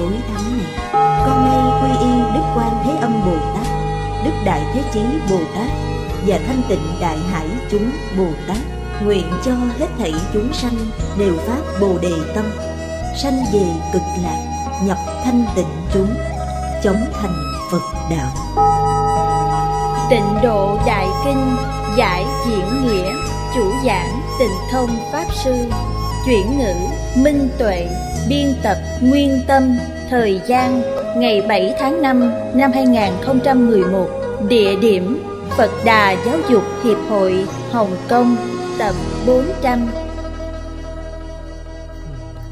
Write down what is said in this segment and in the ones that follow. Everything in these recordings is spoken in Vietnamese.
tối thắng này con nay quy y đức quan thế âm bồ tát đức đại thế chí bồ tát và thanh tịnh đại hải chúng bồ tát nguyện cho hết thảy chúng sanh đều phát bồ đề tâm sanh về cực lạc nhập thanh tịnh chúng chống thành phật đạo tịnh độ đại kinh giải diễn nghĩa chủ giảng tình thông pháp sư chuyển ngữ minh tuệ Biên tập Nguyên Tâm Thời gian ngày 7 tháng 5 năm 2011 Địa điểm Phật Đà Giáo dục Hiệp hội Hồng Kông Tập 400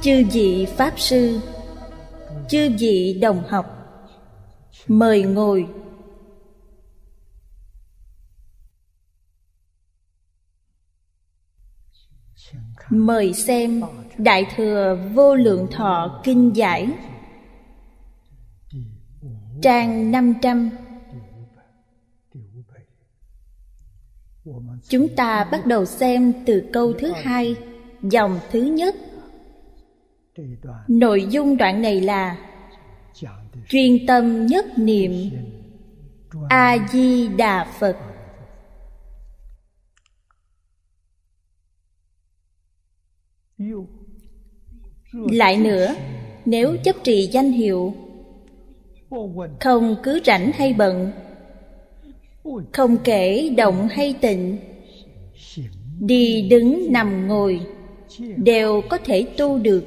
Chư vị Pháp Sư Chư vị Đồng học Mời ngồi Mời xem Đại Thừa Vô Lượng Thọ Kinh Giải Trang 500 Chúng ta bắt đầu xem từ câu thứ hai, dòng thứ nhất. Nội dung đoạn này là Chuyên tâm nhất niệm A-di-đà Phật lại nữa nếu chấp trì danh hiệu không cứ rảnh hay bận không kể động hay tịnh đi đứng nằm ngồi đều có thể tu được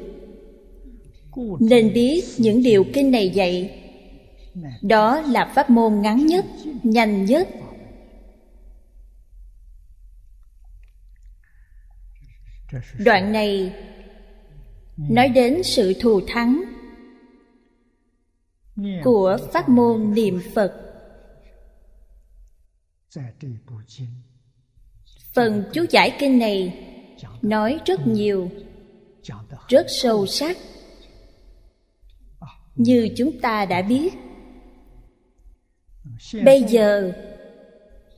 nên biết những điều kinh này dạy đó là pháp môn ngắn nhất nhanh nhất đoạn này nói đến sự thù thắng của pháp môn niệm phật phần chú giải kinh này nói rất nhiều rất sâu sắc như chúng ta đã biết bây giờ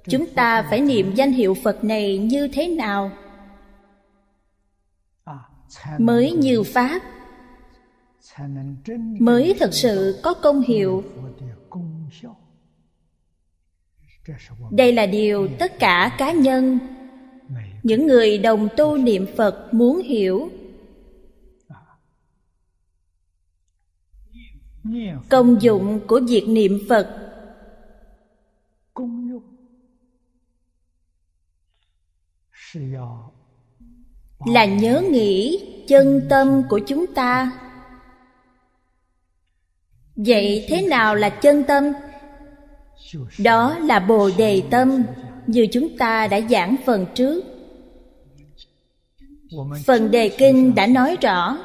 chúng ta phải niệm danh hiệu phật này như thế nào mới nhiều pháp mới thật sự có công hiệu đây là điều tất cả cá nhân những người đồng tu niệm phật muốn hiểu công dụng của việc niệm phật là nhớ nghĩ chân tâm của chúng ta vậy thế nào là chân tâm đó là bồ đề tâm như chúng ta đã giảng phần trước phần đề kinh đã nói rõ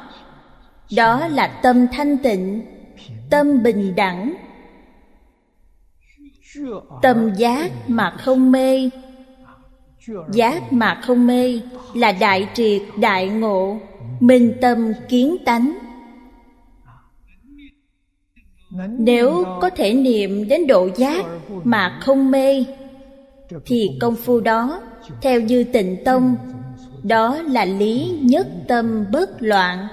đó là tâm thanh tịnh tâm bình đẳng tâm giác mà không mê giác mà không mê là đại triệt đại ngộ minh tâm kiến tánh nếu có thể niệm đến độ giác mà không mê thì công phu đó theo như tịnh tông đó là lý nhất tâm bất loạn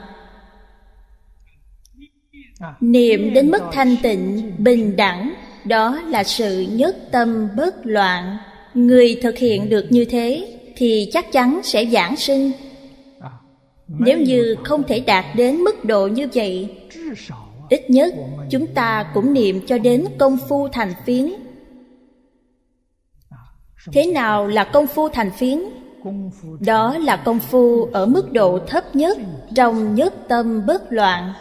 niệm đến mức thanh tịnh bình đẳng đó là sự nhất tâm bất loạn người thực hiện được như thế thì chắc chắn sẽ giảng sinh nếu như không thể đạt đến mức độ như vậy ít nhất chúng ta cũng niệm cho đến công phu thành phiến thế nào là công phu thành phiến đó là công phu ở mức độ thấp nhất trong nhất tâm bất loạn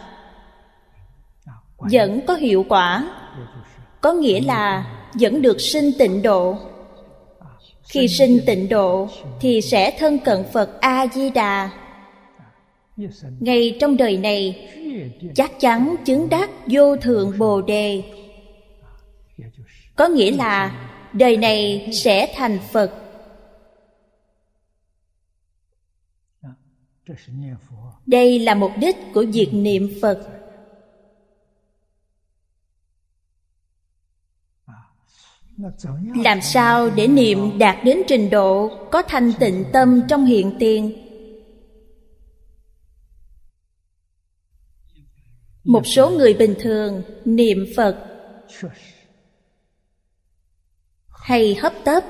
vẫn có hiệu quả có nghĩa là vẫn được sinh tịnh độ khi sinh tịnh độ thì sẽ thân cận phật a di đà ngay trong đời này chắc chắn chứng đắc vô thượng bồ đề có nghĩa là đời này sẽ thành phật đây là mục đích của việc niệm phật làm sao để niệm đạt đến trình độ có thanh tịnh tâm trong hiện tiền một số người bình thường niệm phật hay hấp tấp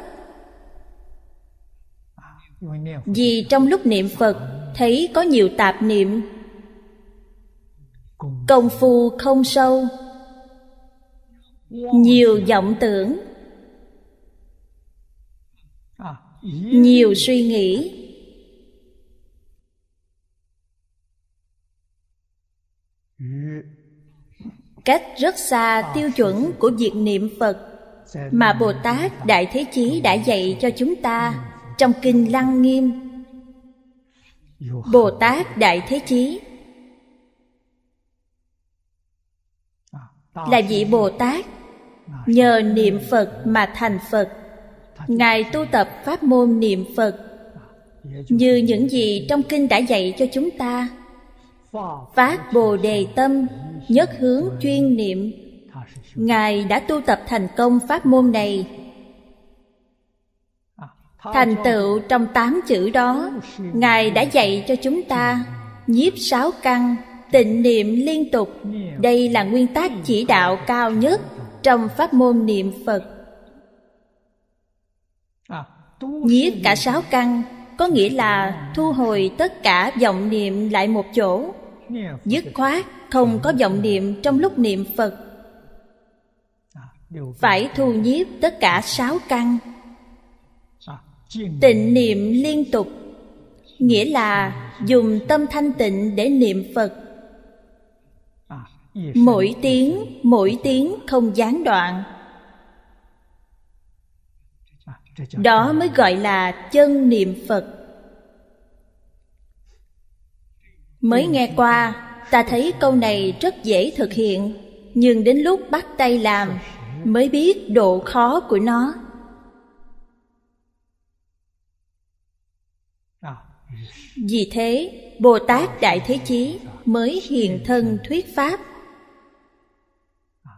vì trong lúc niệm phật thấy có nhiều tạp niệm công phu không sâu nhiều vọng tưởng nhiều suy nghĩ cách rất xa tiêu chuẩn của việc niệm phật mà bồ tát đại thế chí đã dạy cho chúng ta trong kinh lăng nghiêm bồ tát đại thế chí là vị bồ tát nhờ niệm phật mà thành phật ngài tu tập pháp môn niệm phật như những gì trong kinh đã dạy cho chúng ta phát bồ đề tâm nhất hướng chuyên niệm ngài đã tu tập thành công pháp môn này thành tựu trong tám chữ đó ngài đã dạy cho chúng ta nhiếp sáu căn tịnh niệm liên tục đây là nguyên tắc chỉ đạo cao nhất trong pháp môn niệm phật nhiếp cả sáu căn có nghĩa là thu hồi tất cả vọng niệm lại một chỗ dứt khoát không có vọng niệm trong lúc niệm phật phải thu nhiếp tất cả sáu căn tịnh niệm liên tục nghĩa là dùng tâm thanh tịnh để niệm phật mỗi tiếng mỗi tiếng không gián đoạn đó mới gọi là chân niệm phật mới nghe qua ta thấy câu này rất dễ thực hiện nhưng đến lúc bắt tay làm mới biết độ khó của nó à, vì thế bồ tát đại thế chí mới hiện thân thuyết pháp à,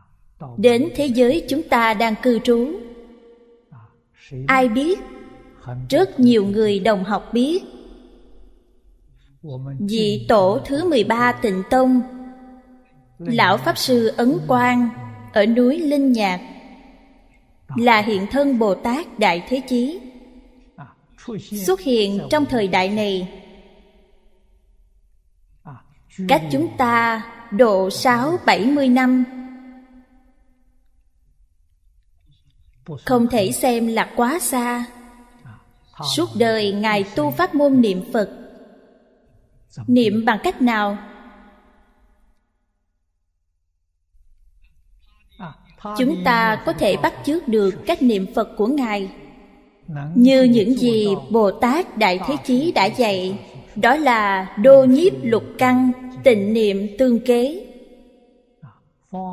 đến thế giới chúng ta đang cư trú ai biết rất nhiều người đồng học biết Dị tổ thứ 13 tịnh tông Lão Pháp Sư Ấn Quang Ở núi Linh Nhạc Là hiện thân Bồ Tát Đại Thế Chí Xuất hiện trong thời đại này Cách chúng ta độ sáu bảy mươi năm không thể xem là quá xa suốt đời ngài tu pháp môn niệm phật niệm bằng cách nào chúng ta có thể bắt chước được cách niệm phật của ngài như những gì bồ tát đại thế chí đã dạy đó là đô nhiếp lục căng tịnh niệm tương kế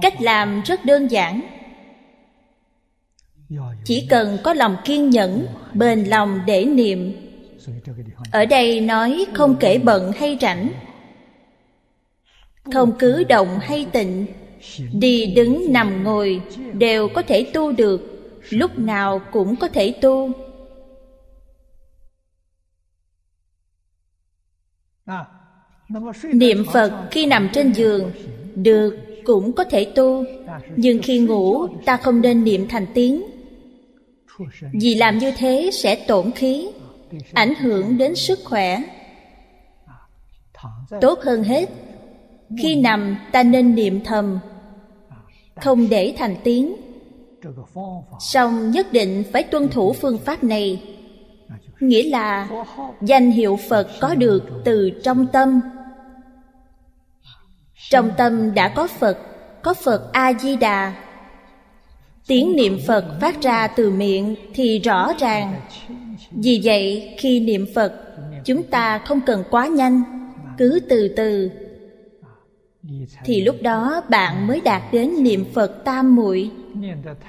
cách làm rất đơn giản chỉ cần có lòng kiên nhẫn bền lòng để niệm ở đây nói không kể bận hay rảnh không cứ động hay tịnh đi đứng nằm ngồi đều có thể tu được lúc nào cũng có thể tu niệm phật khi nằm trên giường được cũng có thể tu nhưng khi ngủ ta không nên niệm thành tiếng vì làm như thế sẽ tổn khí ảnh hưởng đến sức khỏe tốt hơn hết khi nằm ta nên niệm thầm không để thành tiếng song nhất định phải tuân thủ phương pháp này nghĩa là danh hiệu phật có được từ trong tâm trong tâm đã có phật có phật a di đà tiếng niệm phật phát ra từ miệng thì rõ ràng vì vậy khi niệm phật chúng ta không cần quá nhanh cứ từ từ thì lúc đó bạn mới đạt đến niệm phật tam muội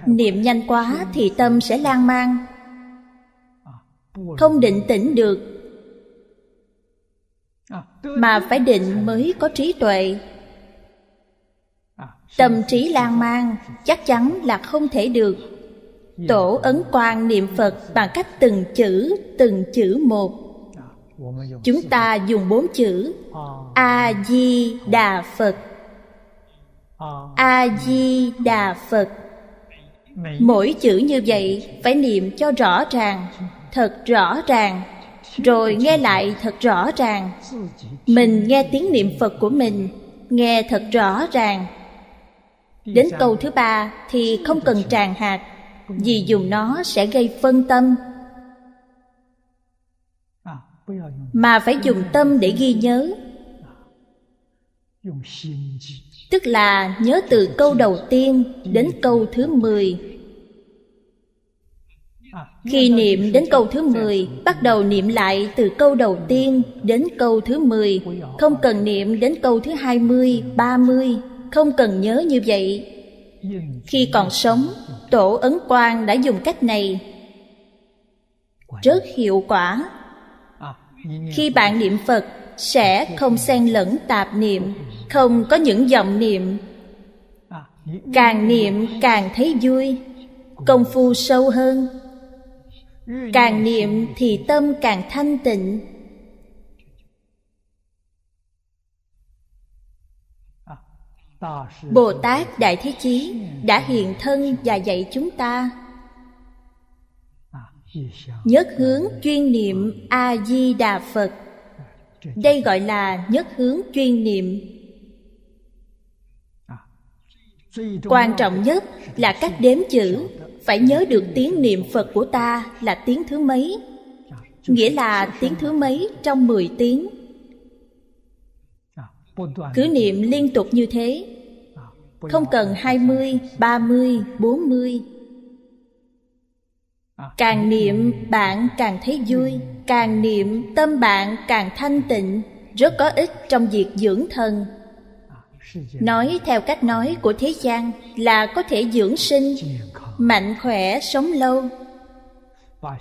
niệm nhanh quá thì tâm sẽ lan man không định tĩnh được mà phải định mới có trí tuệ Tâm trí lan man chắc chắn là không thể được Tổ Ấn quan niệm Phật bằng cách từng chữ, từng chữ một Chúng ta dùng bốn chữ A-di-đà Phật A-di-đà Phật Mỗi chữ như vậy phải niệm cho rõ ràng Thật rõ ràng Rồi nghe lại thật rõ ràng Mình nghe tiếng niệm Phật của mình Nghe thật rõ ràng đến câu thứ ba thì không cần tràn hạt vì dùng nó sẽ gây phân tâm mà phải dùng tâm để ghi nhớ tức là nhớ từ câu đầu tiên đến câu thứ mười khi niệm đến câu thứ mười bắt đầu niệm lại từ câu đầu tiên đến câu thứ mười không cần niệm đến câu thứ hai mươi ba mươi không cần nhớ như vậy khi còn sống tổ ấn quang đã dùng cách này rất hiệu quả khi bạn niệm phật sẽ không xen lẫn tạp niệm không có những vọng niệm càng niệm càng thấy vui công phu sâu hơn càng niệm thì tâm càng thanh tịnh bồ tát đại thế chí đã hiện thân và dạy chúng ta nhất hướng chuyên niệm a di đà phật đây gọi là nhất hướng chuyên niệm quan trọng nhất là cách đếm chữ phải nhớ được tiếng niệm phật của ta là tiếng thứ mấy nghĩa là tiếng thứ mấy trong mười tiếng cứ niệm liên tục như thế à, Không cần 20, 30, 40 Càng niệm bạn càng thấy vui Càng niệm tâm bạn càng thanh tịnh Rất có ích trong việc dưỡng thân à, Nói theo cách nói của thế gian là có thể dưỡng sinh Mạnh khỏe sống lâu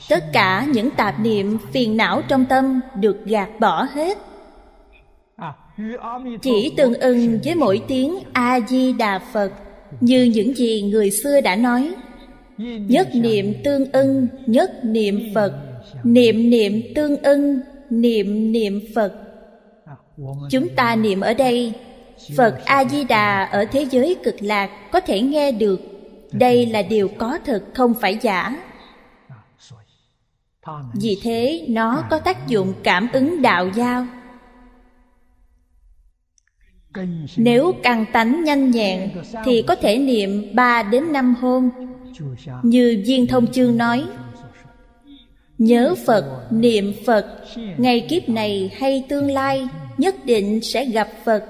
Tất cả những tạp niệm phiền não trong tâm được gạt bỏ hết chỉ tương ưng với mỗi tiếng a di đà phật như những gì người xưa đã nói nhất niệm tương ưng nhất niệm phật niệm niệm tương ưng niệm niệm phật chúng ta niệm ở đây phật a di đà ở thế giới cực lạc có thể nghe được đây là điều có thật không phải giả vì thế nó có tác dụng cảm ứng đạo giao nếu căn tánh nhanh nhẹn Thì có thể niệm 3 đến 5 hôm Như Viên Thông Chương nói Nhớ Phật, niệm Phật Ngày kiếp này hay tương lai Nhất định sẽ gặp Phật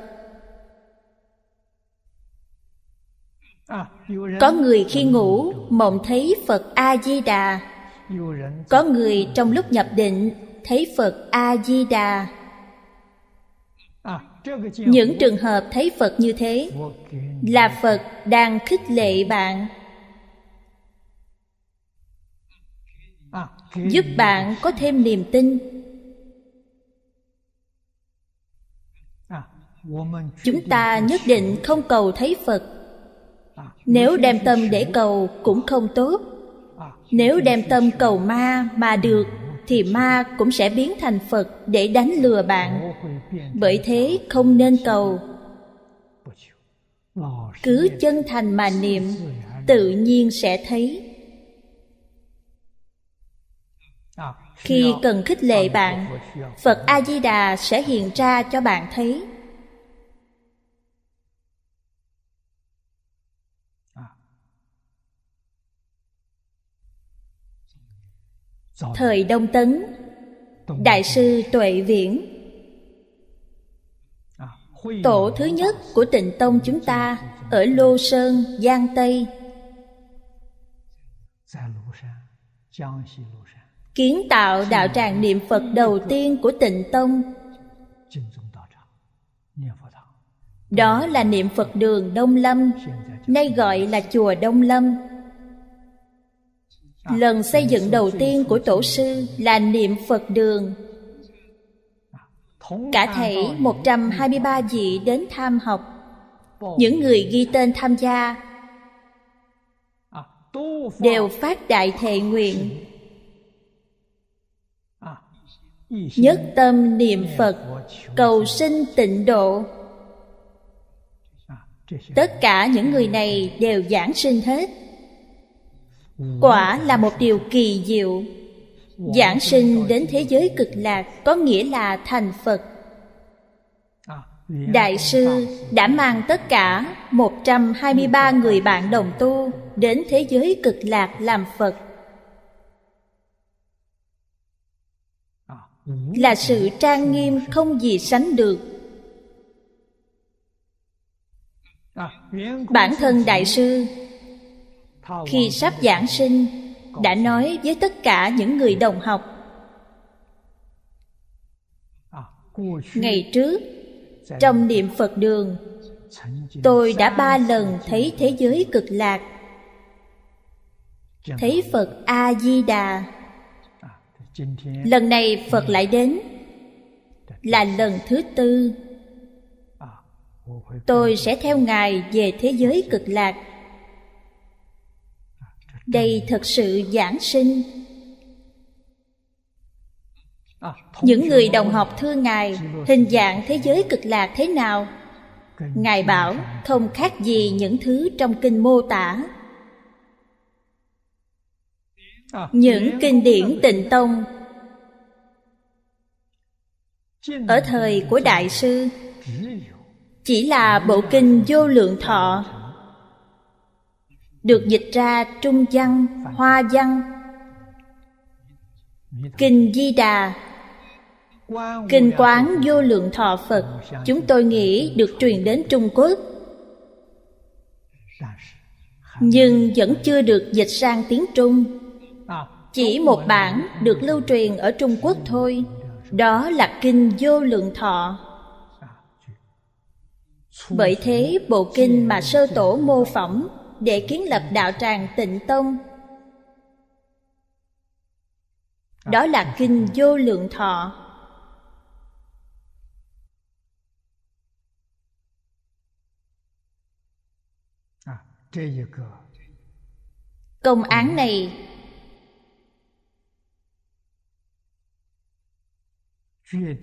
Có người khi ngủ mộng thấy Phật A-di-đà Có người trong lúc nhập định thấy Phật A-di-đà những trường hợp thấy phật như thế là phật đang khích lệ bạn giúp bạn có thêm niềm tin chúng ta nhất định không cầu thấy phật nếu đem tâm để cầu cũng không tốt nếu đem tâm cầu ma mà được thì ma cũng sẽ biến thành phật để đánh lừa bạn bởi thế không nên cầu cứ chân thành mà niệm tự nhiên sẽ thấy khi cần khích lệ bạn phật a di đà sẽ hiện ra cho bạn thấy thời đông tấn đại sư tuệ viễn à, tổ thứ nhất của tịnh tông chúng ta ở lô sơn giang tây kiến tạo đạo tràng niệm phật đầu tiên của tịnh tông đó là niệm phật đường đông lâm nay gọi là chùa đông lâm À, lần xây dựng đầu tiên của tổ sư là niệm phật đường à, cả thể 123 vị đến tham học những người ghi tên tham gia à, đều phát đại thệ nguyện nhất tâm niệm phật cầu sinh tịnh độ tất cả những người này đều giảng sinh hết quả là một điều kỳ diệu giảng sinh đến thế giới cực lạc có nghĩa là thành phật đại sư đã mang tất cả 123 người bạn đồng tu đến thế giới cực lạc làm phật là sự trang nghiêm không gì sánh được bản thân đại sư khi sắp giảng sinh đã nói với tất cả những người đồng học ngày trước trong niệm phật đường tôi đã ba lần thấy thế giới cực lạc thấy phật a di đà lần này phật lại đến là lần thứ tư tôi sẽ theo ngài về thế giới cực lạc đây thật sự giảng sinh những người đồng học thưa ngài hình dạng thế giới cực lạc thế nào ngài bảo không khác gì những thứ trong kinh mô tả những kinh điển tịnh tông ở thời của đại sư chỉ là bộ kinh vô lượng thọ được dịch ra trung văn hoa văn kinh di đà kinh quán vô lượng thọ phật chúng tôi nghĩ được truyền đến trung quốc nhưng vẫn chưa được dịch sang tiếng trung chỉ một bản được lưu truyền ở trung quốc thôi đó là kinh vô lượng thọ bởi thế bộ kinh mà sơ tổ mô phỏng để kiến lập đạo tràng tịnh tông đó là kinh vô lượng thọ à, công án này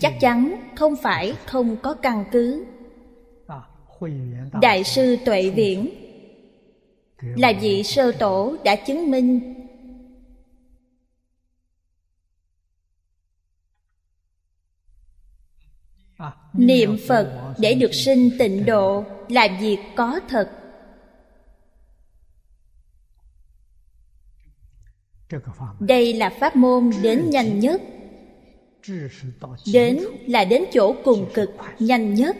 chắc chắn không phải không có căn cứ à, đại sư tuệ viễn là vị sơ tổ đã chứng minh niệm phật để được sinh tịnh độ là việc có thật đây là pháp môn đến nhanh nhất đến là đến chỗ cùng cực nhanh nhất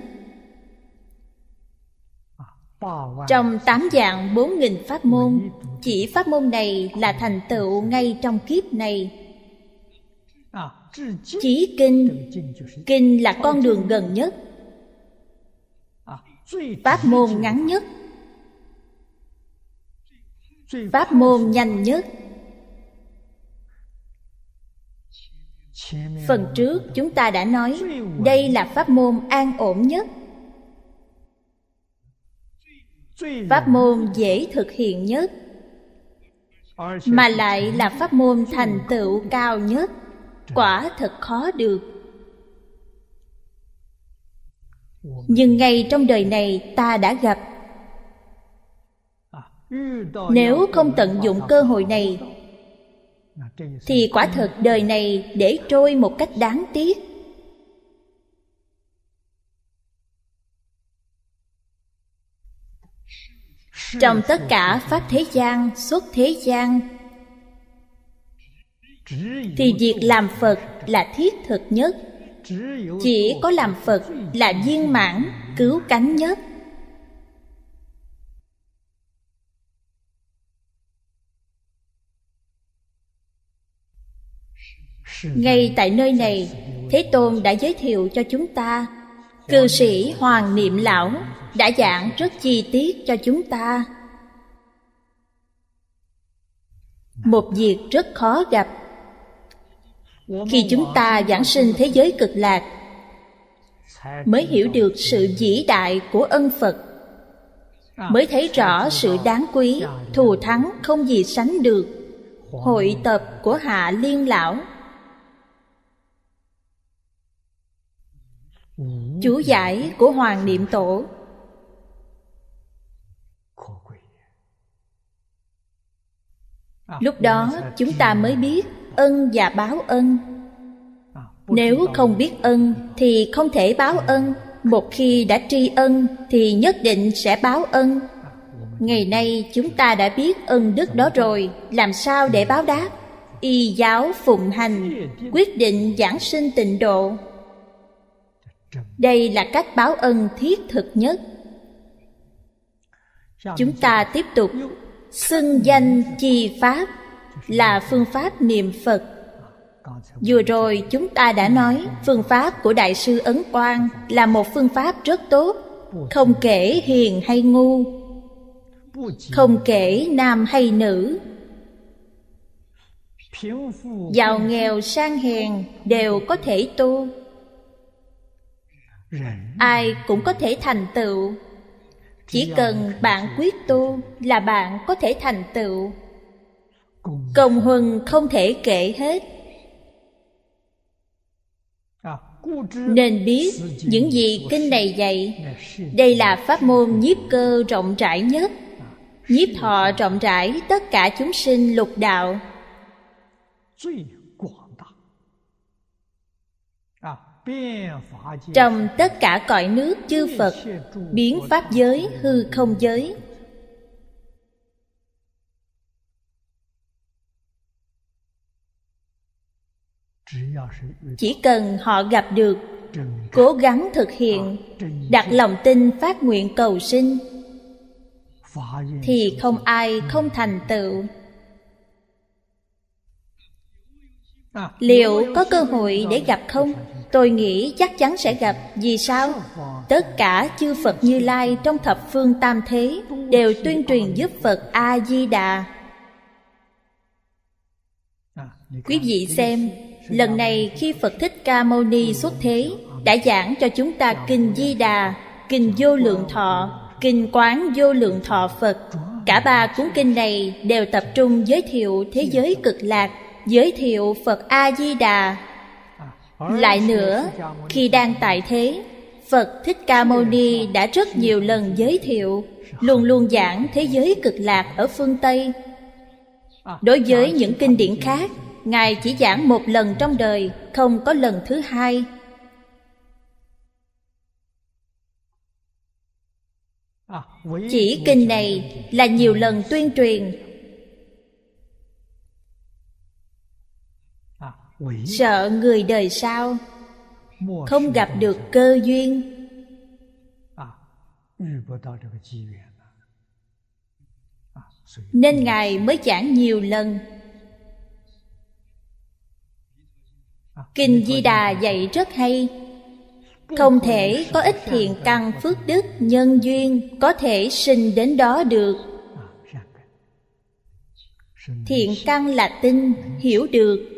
trong tám dạng bốn nghìn pháp môn Chỉ pháp môn này là thành tựu ngay trong kiếp này à, Chí kinh Kinh là con đường gần nhất à, Pháp môn ngắn nhất Pháp môn nhanh nhất Phần trước chúng ta đã nói Đây là pháp môn an ổn nhất pháp môn dễ thực hiện nhất mà lại là pháp môn thành tựu cao nhất quả thật khó được nhưng ngay trong đời này ta đã gặp nếu không tận dụng cơ hội này thì quả thật đời này để trôi một cách đáng tiếc trong tất cả pháp thế gian xuất thế gian thì việc làm phật là thiết thực nhất chỉ có làm phật là viên mãn cứu cánh nhất ngay tại nơi này thế tôn đã giới thiệu cho chúng ta cư sĩ hoàng niệm lão đã giảng rất chi tiết cho chúng ta một việc rất khó gặp khi chúng ta giảng sinh thế giới cực lạc mới hiểu được sự vĩ đại của ân phật mới thấy rõ sự đáng quý thù thắng không gì sánh được hội tập của hạ liên lão Chú giải của Hoàng Niệm Tổ Lúc đó chúng ta mới biết ân và báo ân Nếu không biết ân thì không thể báo ân Một khi đã tri ân thì nhất định sẽ báo ân Ngày nay chúng ta đã biết ân đức đó rồi Làm sao để báo đáp Y giáo phụng hành Quyết định giảng sinh tịnh độ đây là cách báo ân thiết thực nhất chúng ta tiếp tục xưng danh chi pháp là phương pháp niệm phật vừa rồi chúng ta đã nói phương pháp của đại sư ấn quang là một phương pháp rất tốt không kể hiền hay ngu không kể nam hay nữ giàu nghèo sang hèn đều có thể tu ai cũng có thể thành tựu chỉ cần bạn quyết tu là bạn có thể thành tựu công huân không thể kể hết à, nên biết những gì kinh này dạy đây là pháp môn nhiếp cơ rộng rãi nhất à, nhiếp thọ rộng rãi tất cả chúng sinh lục đạo trong tất cả cõi nước chư phật biến pháp giới hư không giới chỉ cần họ gặp được cố gắng thực hiện đặt lòng tin phát nguyện cầu sinh thì không ai không thành tựu liệu có cơ hội để gặp không Tôi nghĩ chắc chắn sẽ gặp Vì sao? Tất cả chư Phật Như Lai trong thập phương tam thế Đều tuyên truyền giúp Phật A-di-đà Quý vị xem Lần này khi Phật Thích Ca Mâu Ni xuất thế Đã giảng cho chúng ta Kinh Di Đà Kinh Vô Lượng Thọ Kinh Quán Vô Lượng Thọ Phật Cả ba cuốn kinh này đều tập trung giới thiệu thế giới cực lạc Giới thiệu Phật A-di-đà lại nữa khi đang tại thế phật thích ca mâu ni đã rất nhiều lần giới thiệu luôn luôn giảng thế giới cực lạc ở phương tây đối với những kinh điển khác ngài chỉ giảng một lần trong đời không có lần thứ hai chỉ kinh này là nhiều lần tuyên truyền sợ người đời sau không gặp được cơ duyên à, à, à, nên ngài mới giảng nhiều lần kinh di đà dạy rất hay không thể có ít thiện căn phước đức nhân duyên có thể sinh đến đó được thiện căn là tin hiểu được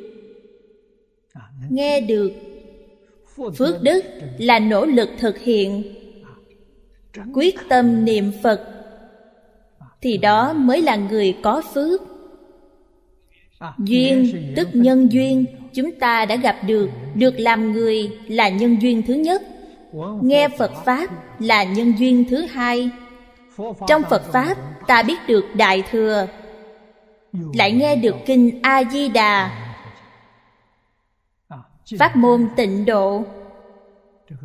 nghe được phước đức là nỗ lực thực hiện quyết tâm niệm phật thì đó mới là người có phước duyên tức nhân duyên chúng ta đã gặp được được làm người là nhân duyên thứ nhất nghe phật pháp là nhân duyên thứ hai trong phật pháp ta biết được đại thừa lại nghe được kinh a di đà pháp môn tịnh độ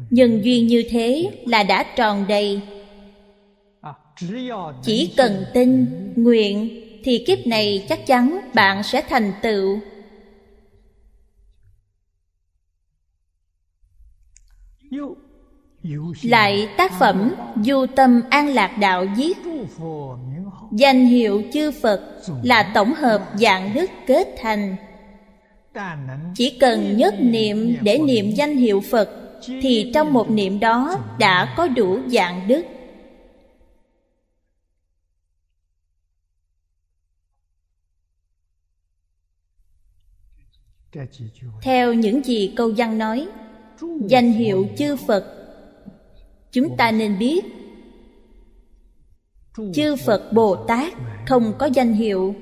nhân duyên như thế là đã tròn đầy chỉ cần tin nguyện thì kiếp này chắc chắn bạn sẽ thành tựu lại tác phẩm du tâm an lạc đạo viết danh hiệu chư phật là tổng hợp dạng đức kết thành chỉ cần nhất niệm để niệm danh hiệu phật thì trong một niệm đó đã có đủ dạng đức theo những gì câu văn nói danh hiệu chư phật chúng ta nên biết chư phật bồ tát không có danh hiệu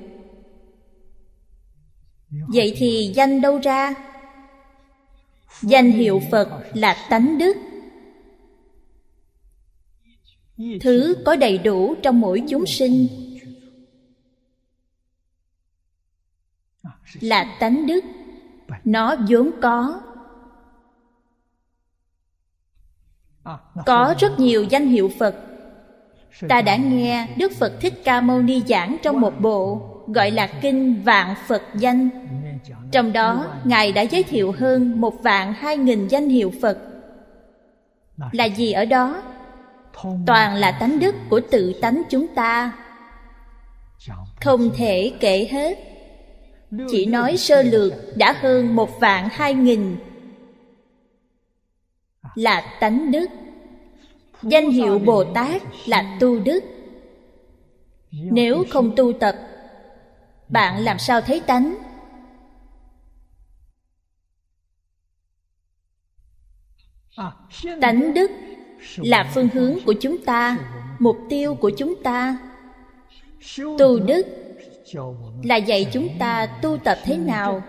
vậy thì danh đâu ra danh hiệu phật là tánh đức thứ có đầy đủ trong mỗi chúng sinh là tánh đức nó vốn có có rất nhiều danh hiệu phật ta đã nghe đức phật thích ca mâu ni giảng trong một bộ gọi là kinh vạn phật danh trong đó ngài đã giới thiệu hơn một vạn hai nghìn danh hiệu phật là gì ở đó toàn là tánh đức của tự tánh chúng ta không thể kể hết chỉ nói sơ lược đã hơn một vạn hai nghìn là tánh đức danh hiệu bồ tát là tu đức nếu không tu tập bạn làm sao thấy tánh tánh đức là phương hướng của chúng ta mục tiêu của chúng ta tu đức là dạy chúng ta tu tập thế nào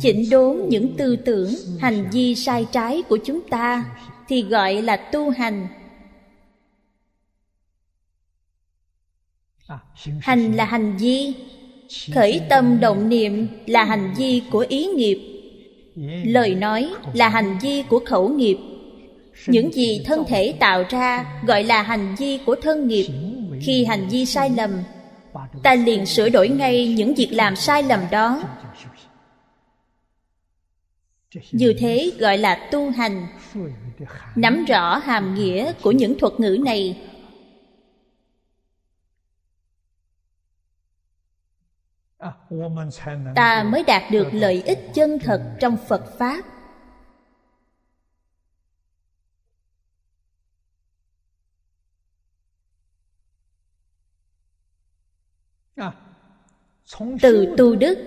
chỉnh đốn những tư tưởng hành vi sai trái của chúng ta thì gọi là tu hành hành là hành vi khởi tâm động niệm là hành vi của ý nghiệp lời nói là hành vi của khẩu nghiệp những gì thân thể tạo ra gọi là hành vi của thân nghiệp khi hành vi sai lầm ta liền sửa đổi ngay những việc làm sai lầm đó như thế gọi là tu hành nắm rõ hàm nghĩa của những thuật ngữ này ta mới đạt được lợi ích chân thật trong phật pháp à, từ tu đức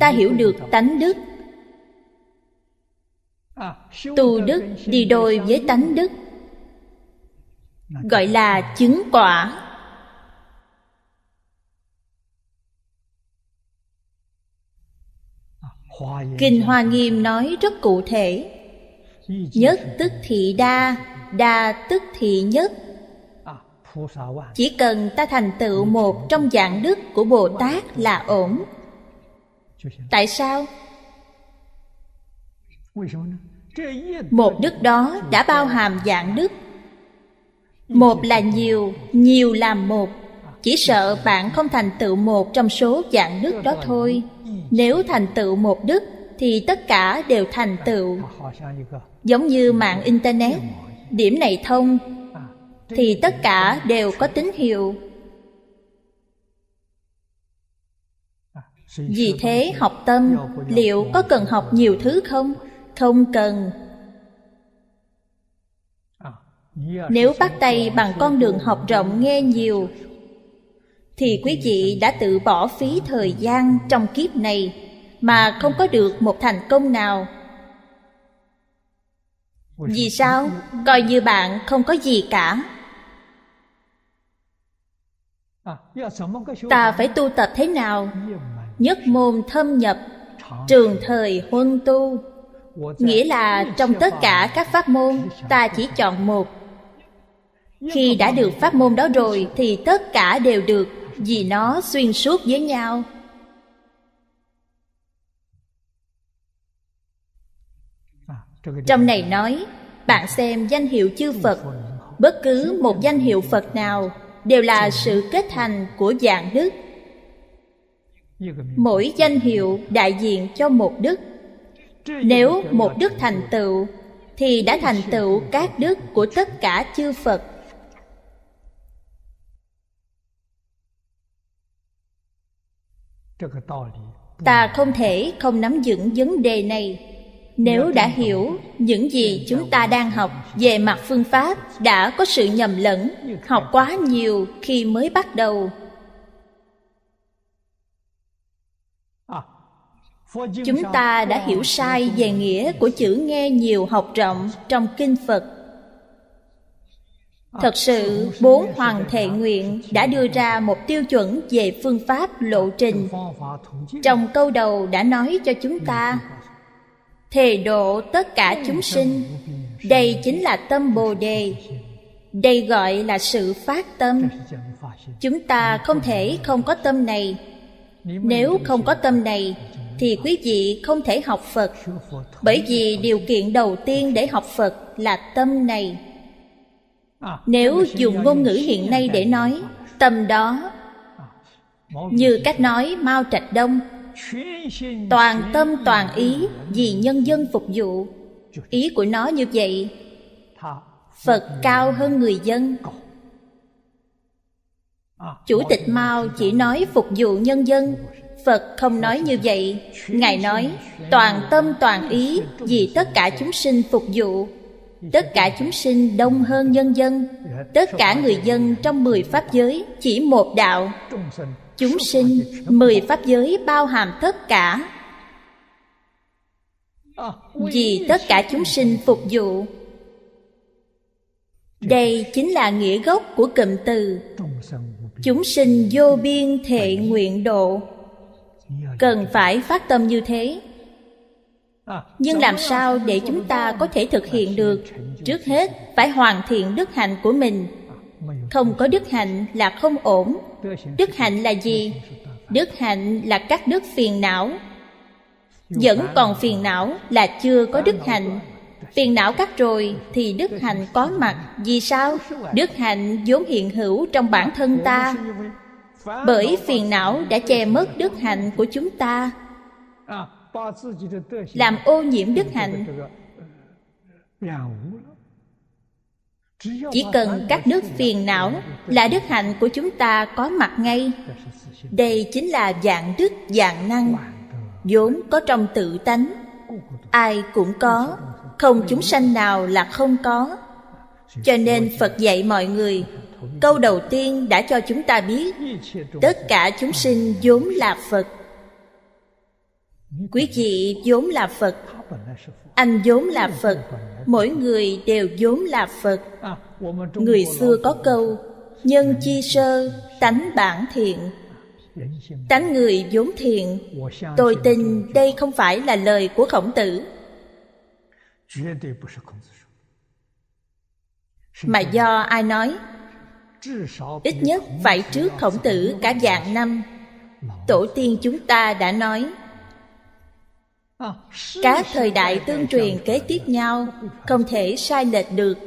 ta hiểu được tánh đức à, tu đức đi đôi với tánh đức gọi là chứng quả kinh hoa nghiêm nói rất cụ thể nhất tức thị đa đa tức thị nhất chỉ cần ta thành tựu một trong dạng đức của bồ tát là ổn tại sao một đức đó đã bao hàm dạng đức một là nhiều nhiều là một chỉ sợ bạn không thành tựu một trong số dạng đức đó thôi nếu thành tựu một đức thì tất cả đều thành tựu giống như mạng internet điểm này thông thì tất cả đều có tín hiệu vì thế học tâm liệu có cần học nhiều thứ không không cần nếu bắt tay bằng con đường học rộng nghe nhiều thì quý vị đã tự bỏ phí thời gian trong kiếp này mà không có được một thành công nào vì sao coi như bạn không có gì cả ta phải tu tập thế nào nhất môn thâm nhập trường thời huân tu nghĩa là trong tất cả các pháp môn ta chỉ chọn một khi đã được pháp môn đó rồi thì tất cả đều được vì nó xuyên suốt với nhau trong này nói bạn xem danh hiệu chư phật bất cứ một danh hiệu phật nào đều là sự kết thành của dạng đức mỗi danh hiệu đại diện cho một đức nếu một đức thành tựu thì đã thành tựu các đức của tất cả chư phật ta không thể không nắm vững vấn đề này nếu đã hiểu những gì chúng ta đang học về mặt phương pháp đã có sự nhầm lẫn học quá nhiều khi mới bắt đầu à, chúng ta đã hiểu sai về nghĩa của chữ nghe nhiều học rộng trong kinh phật thật sự bốn hoàng thệ nguyện đã đưa ra một tiêu chuẩn về phương pháp lộ trình trong câu đầu đã nói cho chúng ta thề độ tất cả chúng sinh đây chính là tâm bồ đề đây gọi là sự phát tâm chúng ta không thể không có tâm này nếu không có tâm này thì quý vị không thể học phật bởi vì điều kiện đầu tiên để học phật là tâm này nếu dùng ngôn ngữ hiện nay để nói tâm đó như cách nói mao trạch đông toàn tâm toàn ý vì nhân dân phục vụ ý của nó như vậy phật cao hơn người dân chủ tịch mao chỉ nói phục vụ nhân dân phật không nói như vậy ngài nói toàn tâm toàn ý vì tất cả chúng sinh phục vụ tất cả chúng sinh đông hơn nhân dân tất cả người dân trong mười pháp giới chỉ một đạo chúng sinh mười pháp giới bao hàm tất cả vì tất cả chúng sinh phục vụ đây chính là nghĩa gốc của cụm từ chúng sinh vô biên thệ nguyện độ cần phải phát tâm như thế nhưng làm sao để chúng ta có thể thực hiện được trước hết phải hoàn thiện đức hạnh của mình không có đức hạnh là không ổn đức hạnh là gì đức hạnh là các đức phiền não vẫn còn phiền não là chưa có đức hạnh phiền não cắt rồi thì đức hạnh có mặt vì sao đức hạnh vốn hiện hữu trong bản thân ta bởi phiền não đã che mất đức hạnh của chúng ta làm ô nhiễm đức hạnh chỉ cần các nước phiền não là đức hạnh của chúng ta có mặt ngay đây chính là dạng đức dạng năng vốn có trong tự tánh ai cũng có không chúng sanh nào là không có cho nên phật dạy mọi người câu đầu tiên đã cho chúng ta biết tất cả chúng sinh vốn là phật quý vị vốn là phật anh vốn là phật mỗi người đều vốn là phật người xưa có câu nhân chi sơ tánh bản thiện tánh người vốn thiện tôi tin đây không phải là lời của khổng tử mà do ai nói ít nhất phải trước khổng tử cả dạng năm tổ tiên chúng ta đã nói các thời đại tương truyền kế tiếp nhau không thể sai lệch được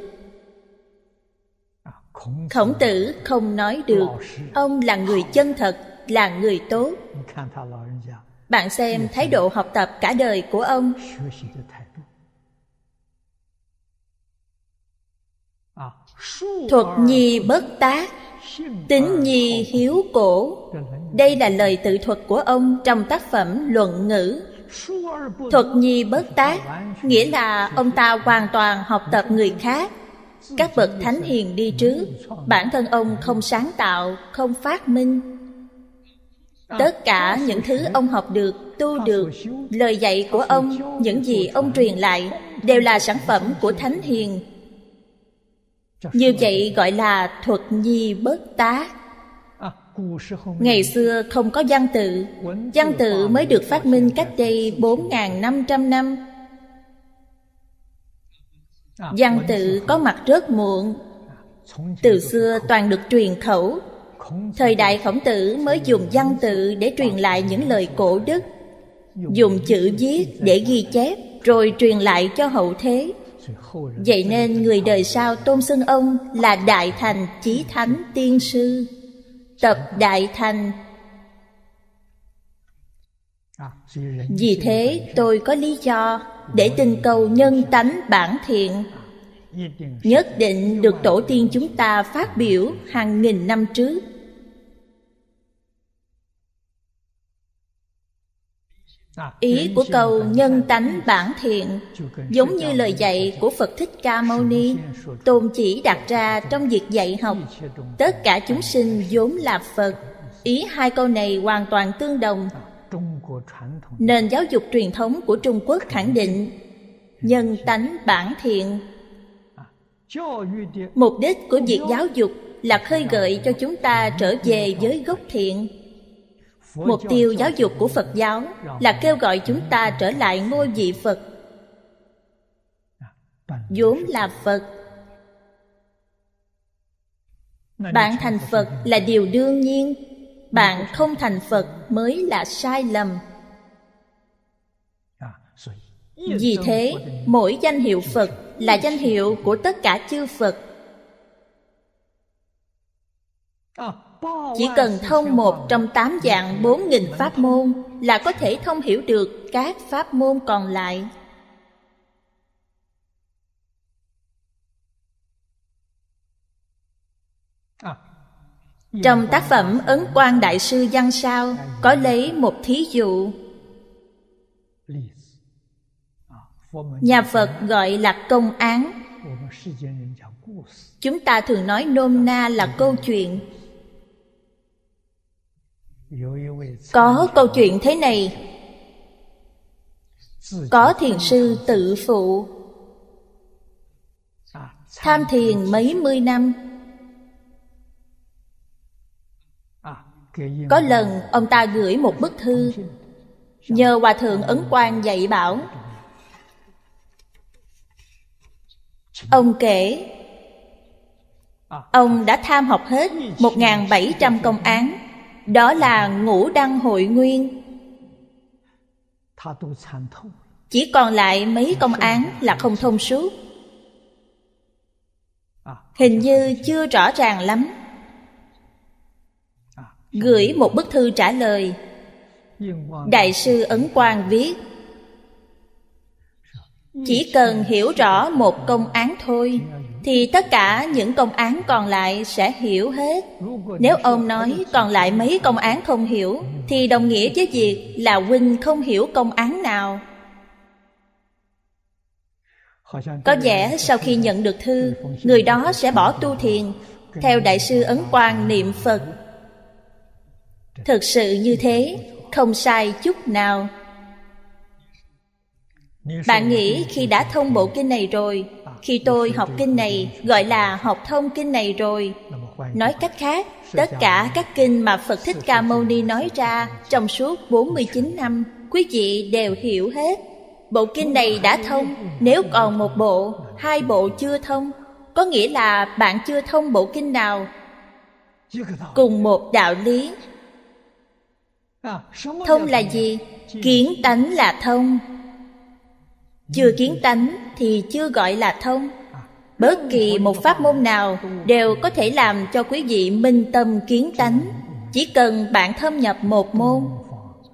khổng tử không nói được ông là người chân thật là người tốt bạn xem thái độ học tập cả đời của ông thuật nhi bất tác tính nhi hiếu cổ đây là lời tự thuật của ông trong tác phẩm luận ngữ thuật nhi bất tác nghĩa là ông ta hoàn toàn học tập người khác các bậc thánh hiền đi trước bản thân ông không sáng tạo không phát minh tất cả những thứ ông học được tu được lời dạy của ông những gì ông truyền lại đều là sản phẩm của thánh hiền như vậy gọi là thuật nhi bất tác Ngày xưa không có văn tự Văn tự mới được phát minh cách đây 4.500 năm à, Văn tự có mặt rất muộn Từ xưa toàn được truyền khẩu Thời đại khổng tử mới dùng văn tự để truyền lại những lời cổ đức Dùng chữ viết để ghi chép Rồi truyền lại cho hậu thế Vậy nên người đời sau tôn xưng ông là Đại Thành Chí Thánh Tiên Sư tập đại thành vì thế tôi có lý do để tình cầu nhân tánh bản thiện nhất định được tổ tiên chúng ta phát biểu hàng nghìn năm trước À, ý của câu nhân tánh bản thiện giống như lời dạy của phật thích ca mâu ni tôn chỉ đặt ra trong việc dạy học tất cả chúng sinh vốn là phật ý hai câu này hoàn toàn tương đồng à, nền giáo dục truyền thống của trung quốc khẳng định nhân tánh bản thiện à, mục đích của việc giáo dục là khơi gợi cho chúng ta trở về với gốc thiện mục tiêu giáo dục của phật giáo là kêu gọi chúng ta trở lại ngôi vị phật dạ, vốn là phật bạn thành phật là điều đương nhiên bạn không thành phật mới là sai lầm dạ, vì thế mỗi danh hiệu phật là danh hiệu của tất cả chư phật à, chỉ cần thông một trong tám dạng bốn nghìn pháp môn Là có thể thông hiểu được các pháp môn còn lại Trong tác phẩm Ấn quan Đại Sư Văn Sao Có lấy một thí dụ Nhà Phật gọi là công án Chúng ta thường nói nôm na là câu chuyện có câu chuyện thế này Có thiền sư tự phụ Tham thiền mấy mươi năm Có lần ông ta gửi một bức thư Nhờ Hòa Thượng Ấn Quang dạy bảo Ông kể Ông đã tham học hết một bảy trăm công án đó là ngũ đăng hội nguyên chỉ còn lại mấy công án là không thông suốt à. hình như chưa rõ ràng lắm à. gửi một bức thư trả lời đại sư ấn quang viết chỉ cần hiểu rõ một công án thôi thì tất cả những công án còn lại sẽ hiểu hết nếu ông nói còn lại mấy công án không hiểu thì đồng nghĩa với việc là huynh không hiểu công án nào có vẻ sau khi nhận được thư người đó sẽ bỏ tu thiền theo đại sư ấn quang niệm phật thực sự như thế không sai chút nào bạn nghĩ khi đã thông bộ kinh này rồi khi tôi học kinh này gọi là học thông kinh này rồi nói cách khác tất cả các kinh mà phật thích ca mâu ni nói ra trong suốt 49 năm quý vị đều hiểu hết bộ kinh này đã thông nếu còn một bộ hai bộ chưa thông có nghĩa là bạn chưa thông bộ kinh nào cùng một đạo lý thông là gì kiến tánh là thông chưa kiến tánh thì chưa gọi là thông bất kỳ một pháp môn nào đều có thể làm cho quý vị minh tâm kiến tánh chỉ cần bạn thâm nhập một môn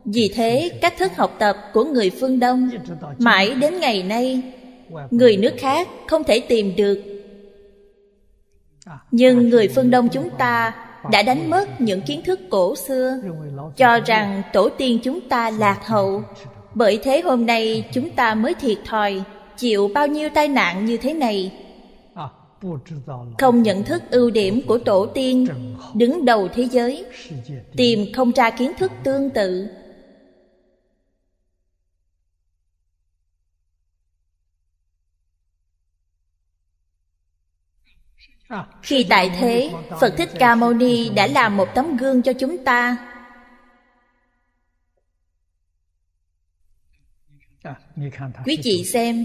vì thế cách thức học tập của người phương đông mãi đến ngày nay người nước khác không thể tìm được nhưng người phương đông chúng ta đã đánh mất những kiến thức cổ xưa cho rằng tổ tiên chúng ta lạc hậu bởi thế hôm nay chúng ta mới thiệt thòi Chịu bao nhiêu tai nạn như thế này à, Không nhận thức ưu điểm của tổ tiên Đứng đầu thế giới Tìm không ra kiến thức tương tự à, khi tại thế phật thích ca mâu ni đã làm một tấm gương cho chúng ta À, quý vị xem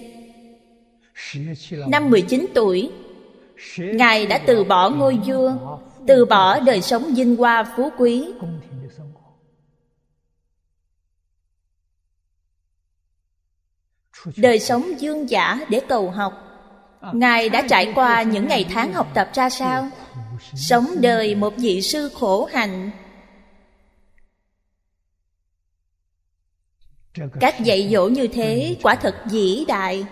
Năm 19 tuổi Ngài đã từ bỏ ngôi vua Từ bỏ đời sống vinh hoa phú quý Đời sống dương giả để cầu học à, Ngài đã trải qua những ngày tháng học tập ra sao Sống đời một vị sư khổ hạnh Cách dạy dỗ như thế quả thật vĩ đại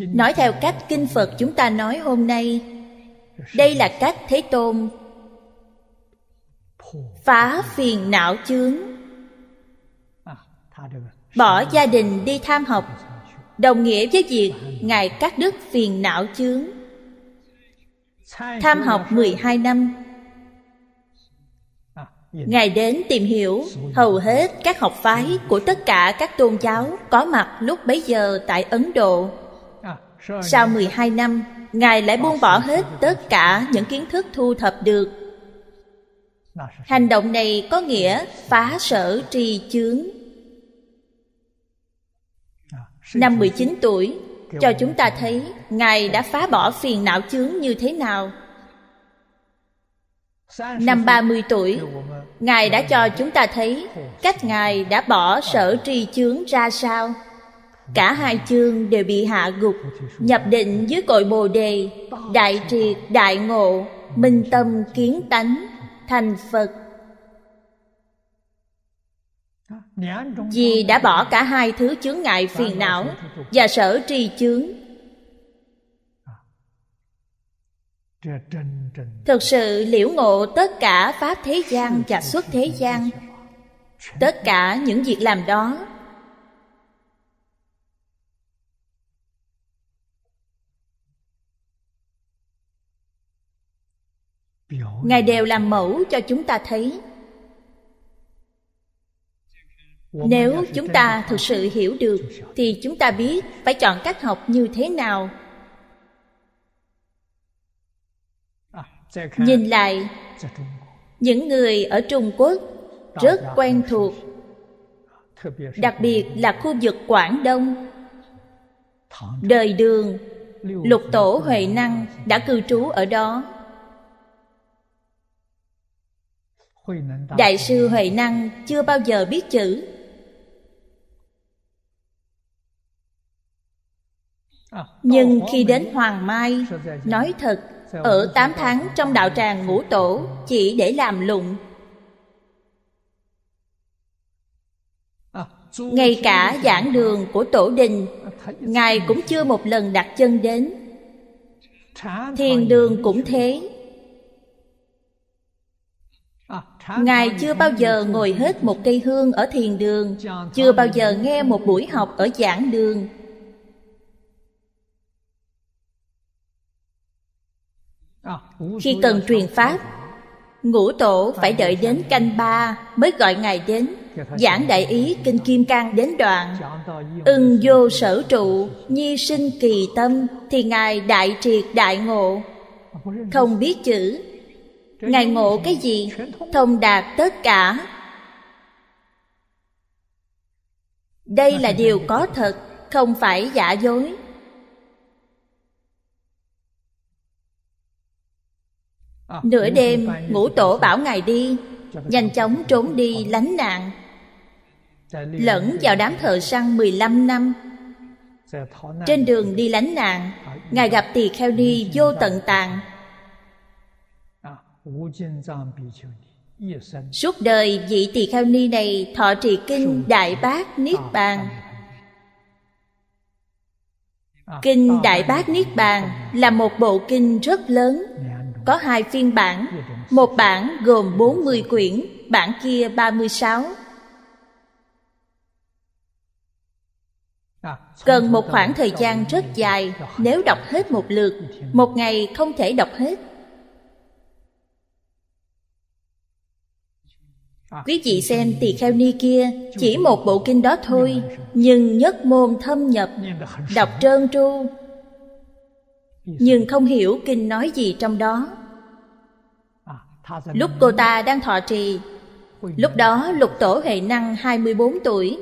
Nói theo cách kinh Phật chúng ta nói hôm nay Đây là cách Thế Tôn Phá phiền não chướng Bỏ gia đình đi tham học Đồng nghĩa với việc Ngài cắt đứt phiền não chướng Tham học 12 năm ngài đến tìm hiểu hầu hết các học phái của tất cả các tôn giáo có mặt lúc bấy giờ tại ấn độ sau 12 năm ngài lại buông bỏ hết tất cả những kiến thức thu thập được hành động này có nghĩa phá sở trì chướng năm 19 tuổi cho chúng ta thấy ngài đã phá bỏ phiền não chướng như thế nào Năm 30 tuổi ngài đã cho chúng ta thấy cách ngài đã bỏ sở tri chướng ra sao cả hai chương đều bị hạ gục nhập định dưới cội bồ đề đại triệt đại ngộ minh tâm kiến tánh thành phật vì đã bỏ cả hai thứ chướng ngại phiền não và sở tri chướng thực sự liễu ngộ tất cả pháp thế gian và xuất thế gian tất cả những việc làm đó ngài đều làm mẫu cho chúng ta thấy nếu chúng ta thực sự hiểu được thì chúng ta biết phải chọn cách học như thế nào nhìn lại những người ở trung quốc rất quen thuộc đặc biệt là khu vực quảng đông đời đường lục tổ huệ năng đã cư trú ở đó đại sư huệ năng chưa bao giờ biết chữ nhưng khi đến hoàng mai nói thật ở 8 tháng trong đạo tràng ngũ tổ Chỉ để làm lụng à, Ngay cả giảng đường của tổ đình à, Ngài cũng chưa một lần đặt chân đến Thiền đường cũng thế à, Ngài chưa bao giờ ngồi hết một cây hương ở thiền đường Chưa bao giờ nghe một buổi học ở giảng đường À, khi cần truyền pháp ngũ tổ phải đợi đến canh ba mới gọi ngài đến dạ, giảng đại ý kinh kim cang đến đoạn dạ, ưng vô sở trụ nhi sinh kỳ tâm thì ngài đại triệt đại ngộ à, không biết chữ ngài ngộ cái gì thông đạt tất cả đây dạ, là điều có thật không phải giả dối Ờ, nửa đêm ngũ tổ bảo ngài đi nhanh chóng trốn đi lánh nạn lẫn vào đám thợ săn 15 năm trên đường đi lánh nạn ngài gặp tỳ kheo ni vô tận tàng à, suốt đời vị tỳ kheo ni này thọ trì kinh đại bác niết bàn à, kinh đại bác niết bàn là một bộ kinh rất lớn có hai phiên bản một bản gồm 40 quyển bản kia 36 cần một khoảng thời gian rất dài nếu đọc hết một lượt một ngày không thể đọc hết quý vị xem tỳ kheo ni kia chỉ một bộ kinh đó thôi nhưng nhất môn thâm nhập đọc trơn tru nhưng không hiểu kinh nói gì trong đó à, lúc cô ta đang thọ trì lúc đó lục tổ hệ năng 24 tuổi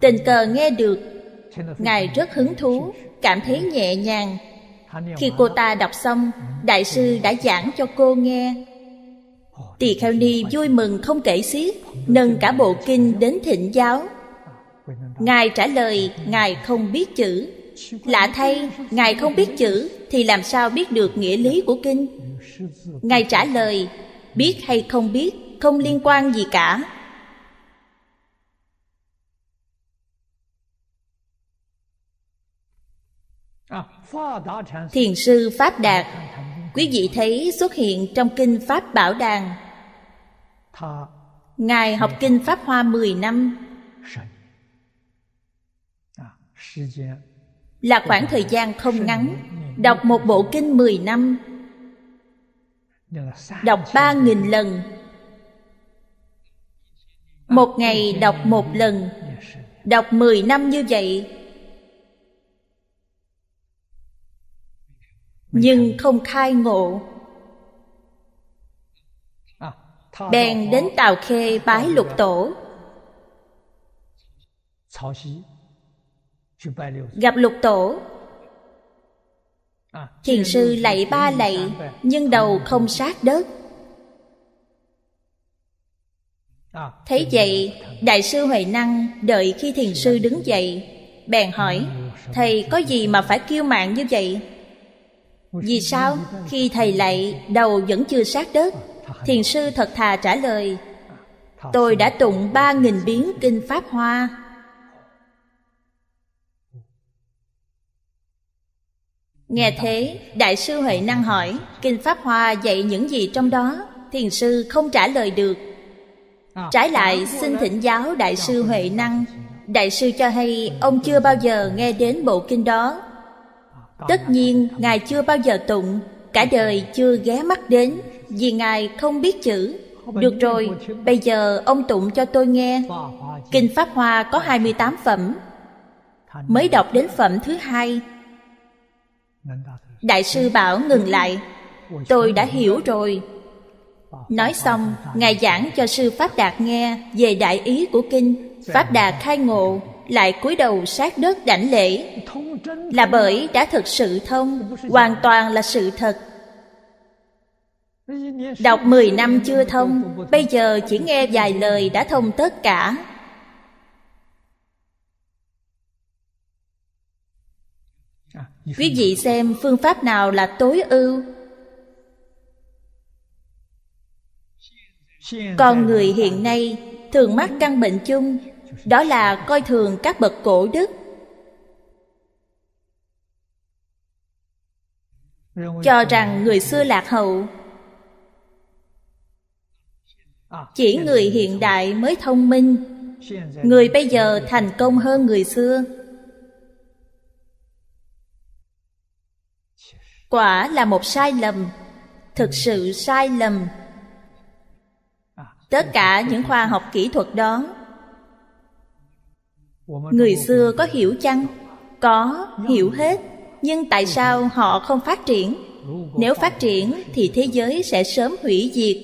tình cờ nghe được ngài rất hứng thú cảm thấy nhẹ nhàng khi cô ta đọc xong ừ, đại sư đã giảng cho cô nghe tỳ kheo ni vui mừng không kể xiết nâng cả bộ kinh đến thịnh giáo à, ngài trả lời dạ, dạ. ngài không biết chữ lạ thay ngài không biết chữ thì làm sao biết được nghĩa lý của kinh ngài trả lời biết hay không biết không liên quan gì cả thiền sư pháp đạt quý vị thấy xuất hiện trong kinh pháp bảo đàn ngài học kinh pháp hoa mười năm là khoảng thời gian không ngắn đọc một bộ kinh 10 năm đọc ba nghìn lần một ngày đọc một lần đọc 10 năm như vậy nhưng không khai ngộ bèn đến tàu khê bái lục tổ gặp lục tổ thiền sư lạy ba lạy nhưng đầu không sát đất thấy vậy đại sư huệ năng đợi khi thiền sư đứng dậy bèn hỏi thầy có gì mà phải kiêu mạng như vậy vì sao khi thầy lạy đầu vẫn chưa sát đất thiền sư thật thà trả lời tôi đã tụng ba nghìn biến kinh pháp hoa Nghe thế, Đại sư Huệ Năng hỏi, Kinh Pháp Hoa dạy những gì trong đó? Thiền sư không trả lời được. À, Trái lại, xin thỉnh giáo Đại sư Huệ Năng. Đại sư cho hay ông chưa bao giờ nghe đến bộ kinh đó. À, Tất nhiên, Ngài chưa bao giờ tụng, cả đời chưa ghé mắt đến, vì Ngài không biết chữ. Được rồi, bây giờ ông tụng cho tôi nghe. Kinh Pháp Hoa có 28 phẩm. Mới đọc đến phẩm thứ hai đại sư bảo ngừng lại tôi đã hiểu rồi nói xong ngài giảng cho sư pháp đạt nghe về đại ý của kinh pháp đạt khai ngộ lại cúi đầu sát đất đảnh lễ là bởi đã thực sự thông hoàn toàn là sự thật đọc mười năm chưa thông bây giờ chỉ nghe vài lời đã thông tất cả quý vị xem phương pháp nào là tối ưu con người hiện nay thường mắc căn bệnh chung đó là coi thường các bậc cổ đức cho rằng người xưa lạc hậu à, chỉ người hiện đại mới thông minh người bây giờ thành công hơn người xưa quả là một sai lầm thực sự sai lầm tất cả những khoa học kỹ thuật đó người xưa có hiểu chăng có hiểu hết nhưng tại sao họ không phát triển nếu phát triển thì thế giới sẽ sớm hủy diệt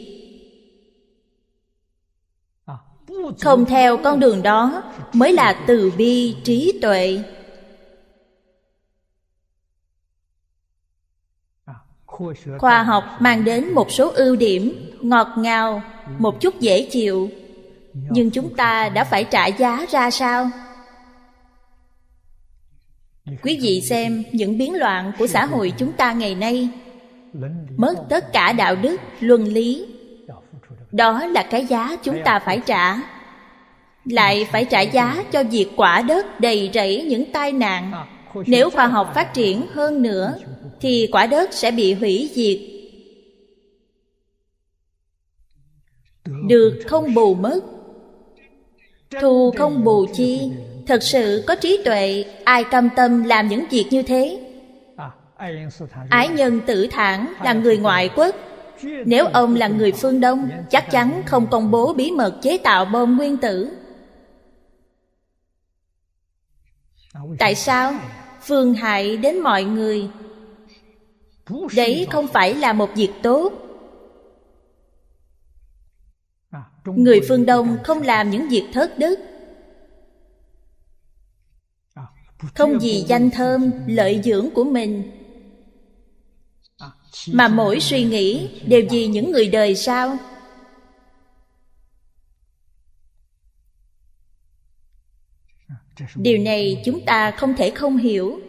không theo con đường đó mới là từ bi trí tuệ khoa học mang đến một số ưu điểm ngọt ngào một chút dễ chịu nhưng chúng ta đã phải trả giá ra sao quý vị xem những biến loạn của xã hội chúng ta ngày nay mất tất cả đạo đức luân lý đó là cái giá chúng ta phải trả lại phải trả giá cho việc quả đất đầy rẫy những tai nạn nếu khoa học phát triển hơn nữa thì quả đất sẽ bị hủy diệt được không bù mất thù không bù chi thật sự có trí tuệ ai cam tâm làm những việc như thế ái nhân tử thản là người ngoại quốc nếu ông là người phương đông chắc chắn không công bố bí mật chế tạo bom nguyên tử tại sao phương hại đến mọi người đấy không phải là một việc tốt người phương đông không làm những việc thất đức không vì danh thơm lợi dưỡng của mình mà mỗi suy nghĩ đều vì những người đời sau điều này chúng ta không thể không hiểu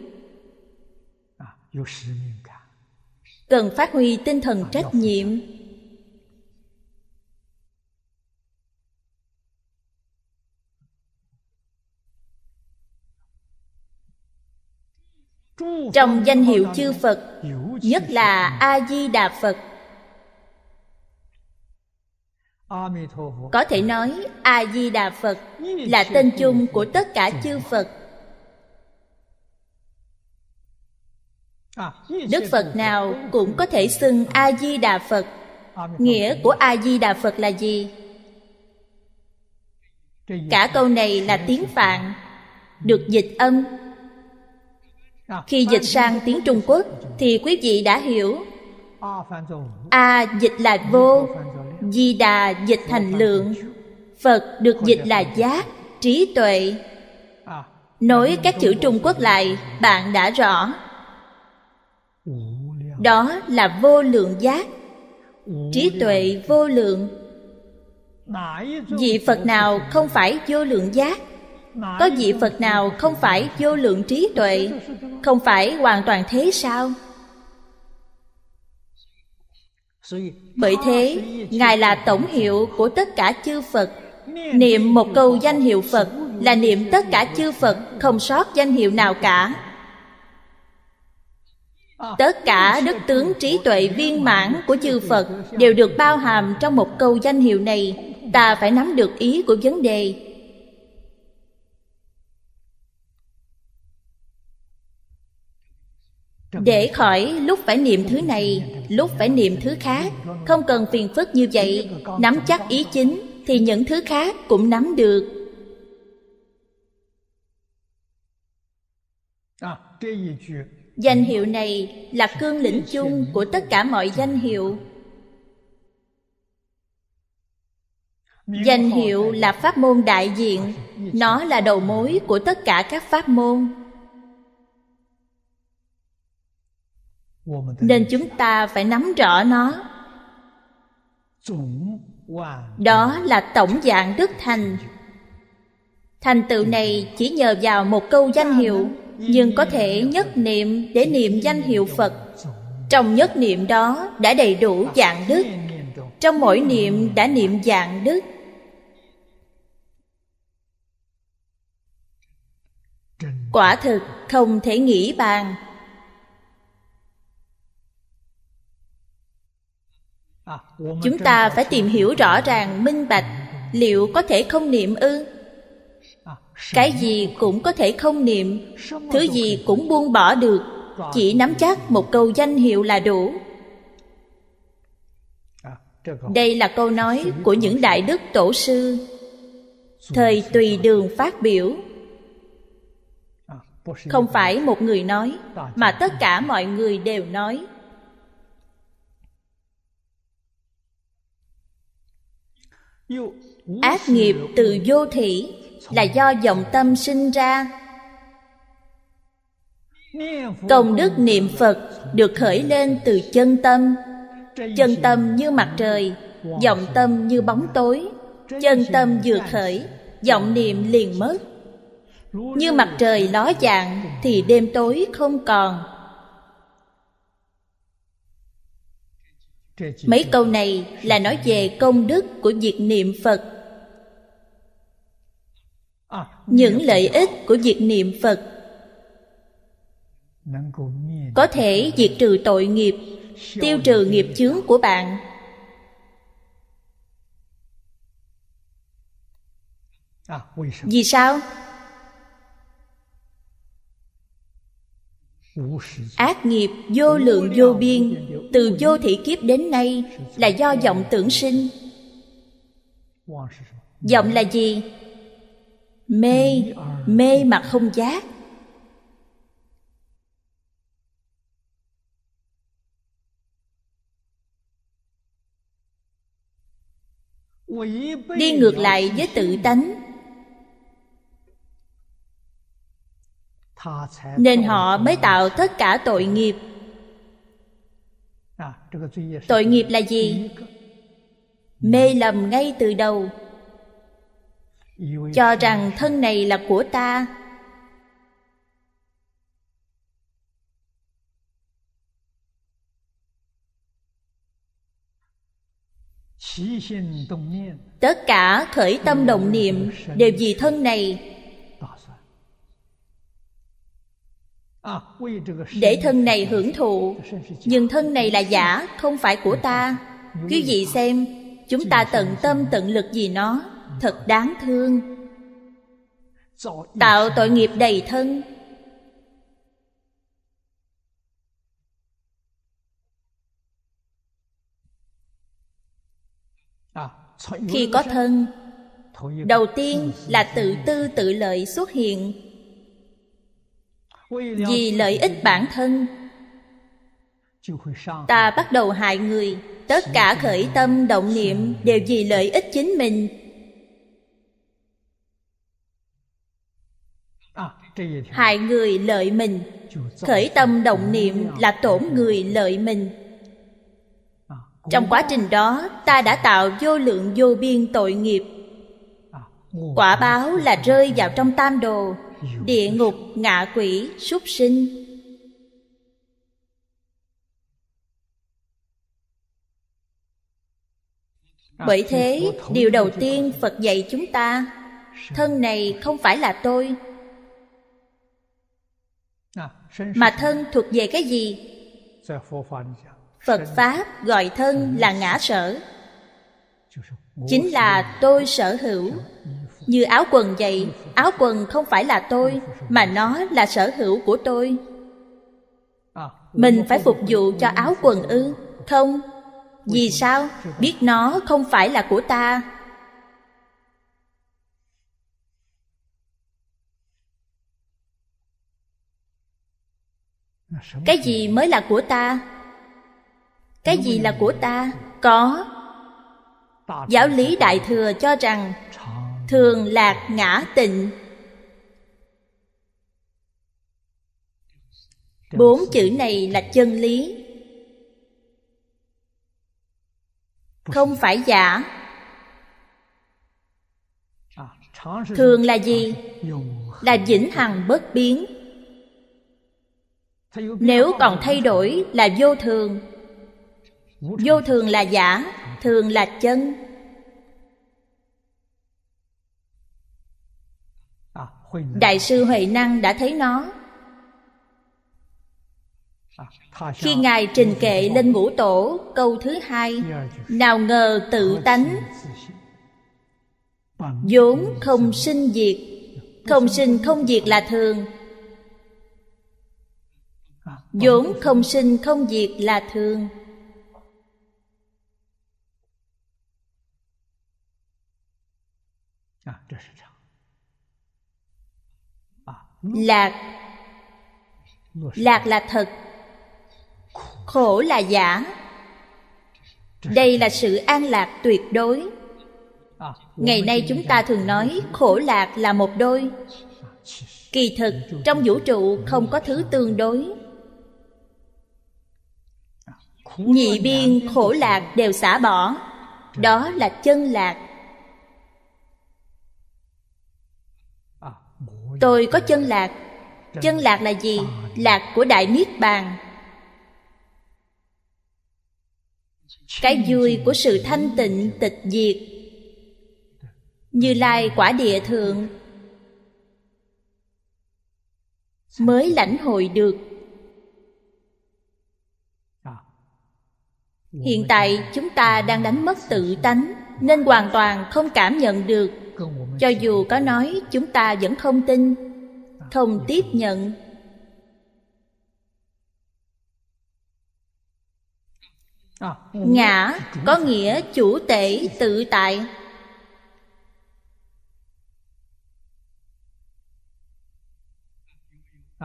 cần phát huy tinh thần trách nhiệm trong danh hiệu chư phật nhất là a di đà phật có thể nói a di đà phật là tên chung của tất cả chư phật à, đức phật nào cũng có thể xưng a di đà phật nghĩa của a di đà phật là gì cả câu này là tiếng phạn được dịch âm à, khi dịch sang tiếng trung quốc thì quý vị đã hiểu à, a dịch là vô di đà dịch thành lượng phật được dịch là giác trí tuệ nối các chữ trung quốc lại bạn đã rõ đó là vô lượng giác trí tuệ vô lượng vị phật nào không phải vô lượng giác có vị phật nào không phải vô lượng trí tuệ không phải hoàn toàn thế sao bởi thế, Ngài là tổng hiệu của tất cả chư Phật. Niệm một câu danh hiệu Phật là niệm tất cả chư Phật, không sót danh hiệu nào cả. Tất cả đức tướng trí tuệ viên mãn của chư Phật đều được bao hàm trong một câu danh hiệu này. Ta phải nắm được ý của vấn đề. Để khỏi lúc phải niệm thứ này lúc phải niệm thứ khác không cần phiền phức như vậy nắm chắc ý chính thì những thứ khác cũng nắm được à, danh hiệu này là cương lĩnh chung của tất cả mọi danh hiệu danh hiệu là pháp môn đại diện nó là đầu mối của tất cả các pháp môn nên chúng ta phải nắm rõ nó đó là tổng dạng đức thành thành tựu này chỉ nhờ vào một câu danh hiệu nhưng có thể nhất niệm để niệm danh hiệu phật trong nhất niệm đó đã đầy đủ dạng đức trong mỗi niệm đã niệm dạng đức quả thực không thể nghĩ bàn chúng ta phải tìm hiểu rõ ràng minh bạch liệu có thể không niệm ư cái gì cũng có thể không niệm thứ gì cũng buông bỏ được chỉ nắm chắc một câu danh hiệu là đủ đây là câu nói của những đại đức tổ sư thời tùy đường phát biểu không phải một người nói mà tất cả mọi người đều nói ác nghiệp từ vô thủy là do vọng tâm sinh ra công đức niệm phật được khởi lên từ chân tâm chân tâm như mặt trời vọng tâm như bóng tối chân tâm vừa khởi vọng niệm liền mất như mặt trời ló dạng thì đêm tối không còn mấy câu này là nói về công đức của việc niệm phật à, những lợi ích của việc niệm phật có thể diệt trừ tội nghiệp tiêu trừ nghiệp chướng của bạn à, vì sao ác nghiệp vô lượng vô biên từ vô thị kiếp đến nay là do vọng tưởng sinh vọng là gì mê mê mà không giác đi ngược lại với tự tánh nên họ mới tạo tất cả tội nghiệp à, tội nghiệp là gì mê lầm ngay từ đầu cho rằng thân này là của ta tất cả khởi tâm động niệm đều vì thân này để thân này hưởng thụ nhưng thân này là giả không phải của ta quý vị xem chúng ta tận tâm tận lực vì nó thật đáng thương tạo tội nghiệp đầy thân à, khi có thân đầu tiên là tự tư tự lợi xuất hiện vì lợi ích bản thân ta bắt đầu hại người tất cả khởi tâm động niệm đều vì lợi ích chính mình hại người lợi mình khởi tâm động niệm là tổn người lợi mình trong quá trình đó ta đã tạo vô lượng vô biên tội nghiệp quả báo là rơi vào trong tam đồ địa ngục ngạ quỷ súc sinh bởi thế điều đầu tiên phật dạy chúng ta thân này không phải là tôi mà thân thuộc về cái gì phật pháp gọi thân là ngã sở chính là tôi sở hữu như áo quần vậy áo quần không phải là tôi mà nó là sở hữu của tôi mình phải phục vụ cho áo quần ư không vì sao biết nó không phải là của ta cái gì mới là của ta cái gì là của ta có giáo lý đại thừa cho rằng thường lạc ngã tịnh bốn chữ này là chân lý không phải giả thường là gì là vĩnh hằng bất biến nếu còn thay đổi là vô thường vô thường là giả thường là chân đại sư huệ năng đã thấy nó à, khi ngài trình kệ lên ngũ tổ câu thứ hai nào ngờ tự tánh vốn không sinh diệt không sinh không diệt là thường à, vốn không sinh không diệt là thường dạ, lạc lạc là thật khổ là giả đây là sự an lạc tuyệt đối ngày nay chúng ta thường nói khổ lạc là một đôi kỳ thực trong vũ trụ không có thứ tương đối nhị biên khổ lạc đều xả bỏ đó là chân lạc tôi có chân lạc chân lạc là gì lạc của đại niết bàn cái vui của sự thanh tịnh tịch diệt như lai quả địa thượng mới lãnh hội được hiện tại chúng ta đang đánh mất tự tánh nên hoàn toàn không cảm nhận được cho dù có nói chúng ta vẫn không tin không tiếp nhận ngã có nghĩa chủ tể tự tại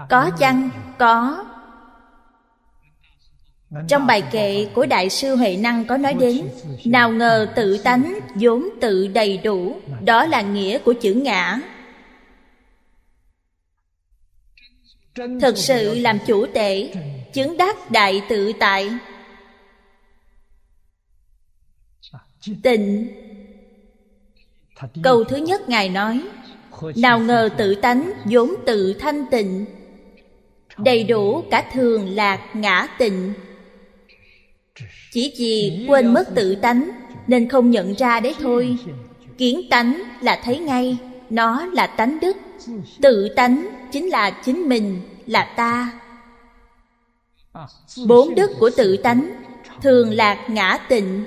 có chăng có trong bài kệ của đại sư huệ năng có nói đến nào ngờ tự tánh vốn tự đầy đủ đó là nghĩa của chữ ngã thực sự làm chủ tể chứng đắc đại tự tại tịnh câu thứ nhất ngài nói nào ngờ tự tánh vốn tự thanh tịnh đầy đủ cả thường lạc ngã tịnh chỉ vì quên mất tự tánh nên không nhận ra đấy thôi kiến tánh là thấy ngay nó là tánh đức tự tánh chính là chính mình là ta bốn đức của tự tánh thường lạc ngã tịnh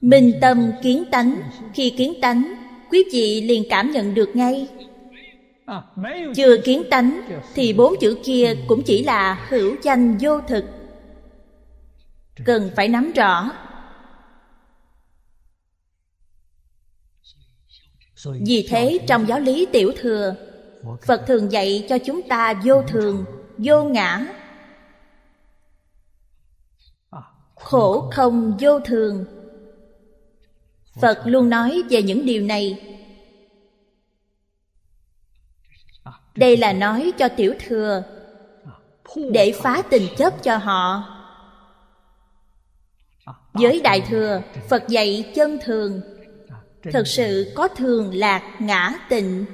minh tâm kiến tánh khi kiến tánh quý vị liền cảm nhận được ngay chưa kiến tánh thì bốn chữ kia cũng chỉ là hữu danh vô thực cần phải nắm rõ vì thế trong giáo lý tiểu thừa phật thường dạy cho chúng ta vô thường vô ngã khổ không vô thường phật luôn nói về những điều này đây là nói cho tiểu thừa để phá tình chấp cho họ với Đại Thừa, Phật dạy chân thường Thực sự có thường lạc ngã tịnh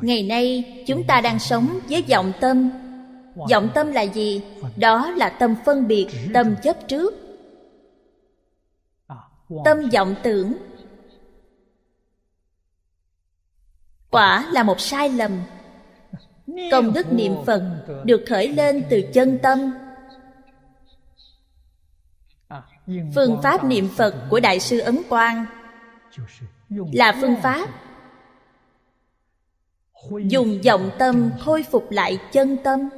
Ngày nay chúng ta đang sống với vọng tâm Vọng tâm là gì? Đó là tâm phân biệt, tâm chấp trước Tâm vọng tưởng Quả là một sai lầm công đức niệm phật được khởi lên từ chân tâm phương pháp niệm phật của đại sư ấn quang là phương pháp dùng vọng tâm khôi phục lại chân tâm